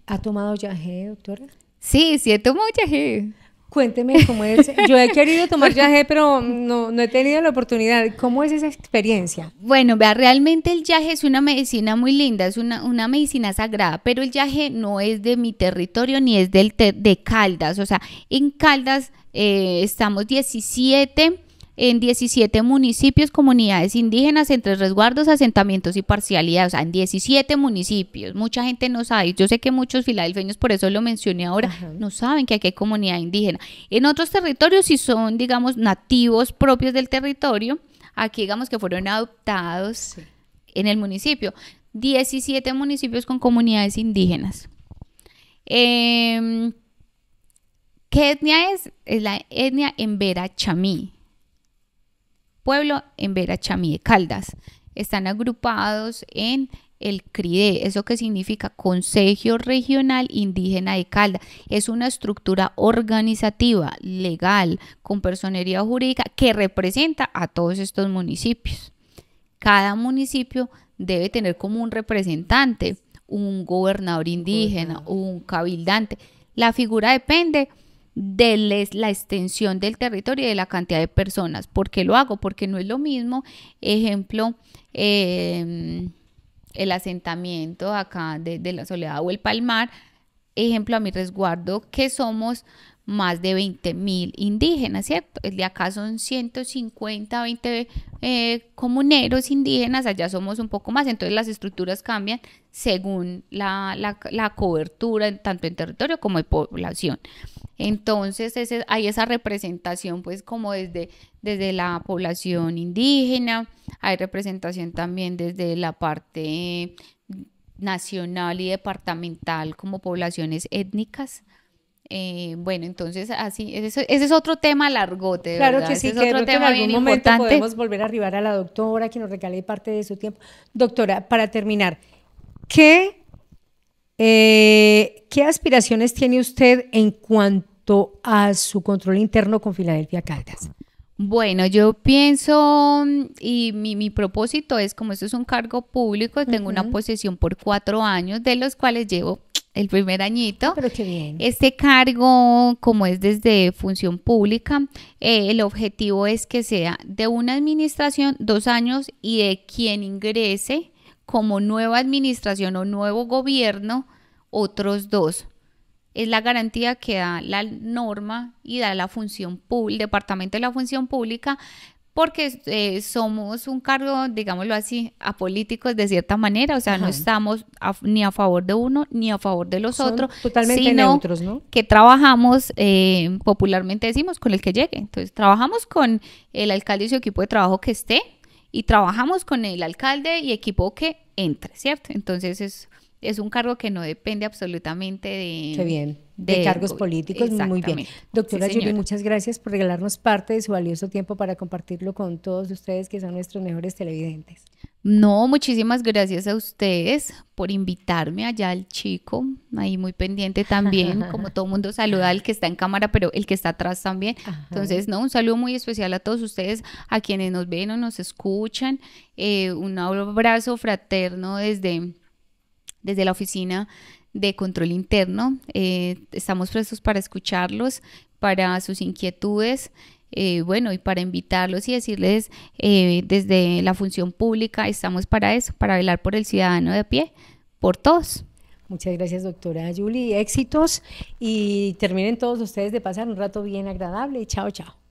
¿Ha tomado yaje, doctora? Sí, sí he tomado yaje. Cuénteme cómo es. Yo he querido tomar yaje, pero no, he tenido la oportunidad. ¿Cómo es esa experiencia? Bueno, vea, realmente el yaje es una medicina muy linda, es una, medicina sagrada, pero el yaje no es de mi territorio ni es del de Caldas. O sea, en Caldas eh, estamos 17 en 17 municipios, comunidades indígenas, entre resguardos, asentamientos y parcialidades. o sea, en 17 municipios. Mucha gente no sabe, yo sé que muchos filadelfeños, por eso lo mencioné ahora, no saben que aquí hay comunidad indígena. En otros territorios, si son, digamos, nativos propios del territorio, aquí digamos que fueron adoptados en el municipio. 17 municipios con comunidades indígenas. Em, ¿Qué etnia es? Es la etnia Embera Chamí pueblo en Verachamí de Caldas. Están agrupados en el CRIDE, eso que significa Consejo Regional Indígena de Caldas. Es una estructura organizativa, legal, con personería jurídica que representa a todos estos municipios. Cada municipio debe tener como un representante, un gobernador indígena, un cabildante. La figura depende de la extensión del territorio y de la cantidad de personas. ¿Por qué lo hago? Porque no es lo mismo, ejemplo, em, el asentamiento acá de, de la soledad o el palmar, ejemplo, a mi resguardo, que somos más de 20 mil indígenas, ¿cierto? de acá son 150, 20 eh, comuneros indígenas, allá somos un poco más, entonces las estructuras cambian según la, cobertura, tanto en territorio como en población. Entonces hay esa representación, pues como desde, desde la población indígena, hay representación también desde la parte nacional y departamental como poblaciones étnicas eh, bueno, entonces así, ese, es otro tema largote. Claro que sí, es otro tema en algún momento podemos volver a arribar a la doctora que nos regale parte de su tiempo. Doctora, para terminar, ¿qué, eh, ¿qué aspiraciones tiene usted en cuanto a su control interno con Filadelfia Caldas? Bueno, yo pienso mm, y mi, propósito es, como esto es un cargo público, tengo una posesión por cuatro años, de los cuales llevo el primer añito. Pero qué bien. Este cargo, como es desde función pública, eh, el objetivo es que sea de una administración dos años y de quien ingrese como nueva administración o nuevo gobierno otros dos. Es la garantía que da la norma y da la función pública, el Departamento de la Función Pública porque eh, somos un cargo, digámoslo así, apolíticos de cierta manera, o sea, no estamos ni a favor de uno ni a favor de los otros, totalmente sino neutros, ¿no? que trabajamos, eh, popularmente decimos, con el que llegue. Entonces, trabajamos con el alcalde y su equipo de trabajo que esté y trabajamos con el alcalde y equipo que entre, ¿cierto? Entonces, es es un cargo que no depende absolutamente de... De, cargos políticos, muy bien. Doctora sí, muchas gracias por regalarnos parte de su valioso tiempo para compartirlo con todos ustedes que son nuestros mejores televidentes. No, muchísimas gracias a ustedes por invitarme allá al chico, ahí muy pendiente también, como todo mundo saluda al que está en cámara, pero el que está atrás también. Entonces, no, un saludo muy especial a todos ustedes, a quienes nos ven o nos escuchan, eh, un abrazo fraterno desde desde la oficina de control interno. Eh, estamos prestos para escucharlos, para sus inquietudes. Eh, bueno, y para invitarlos y decirles eh, desde la función pública, estamos para eso, para velar por el ciudadano de pie, por todos. Muchas gracias, doctora Julie. Éxitos y terminen todos ustedes de pasar un rato bien agradable. Chao, chao.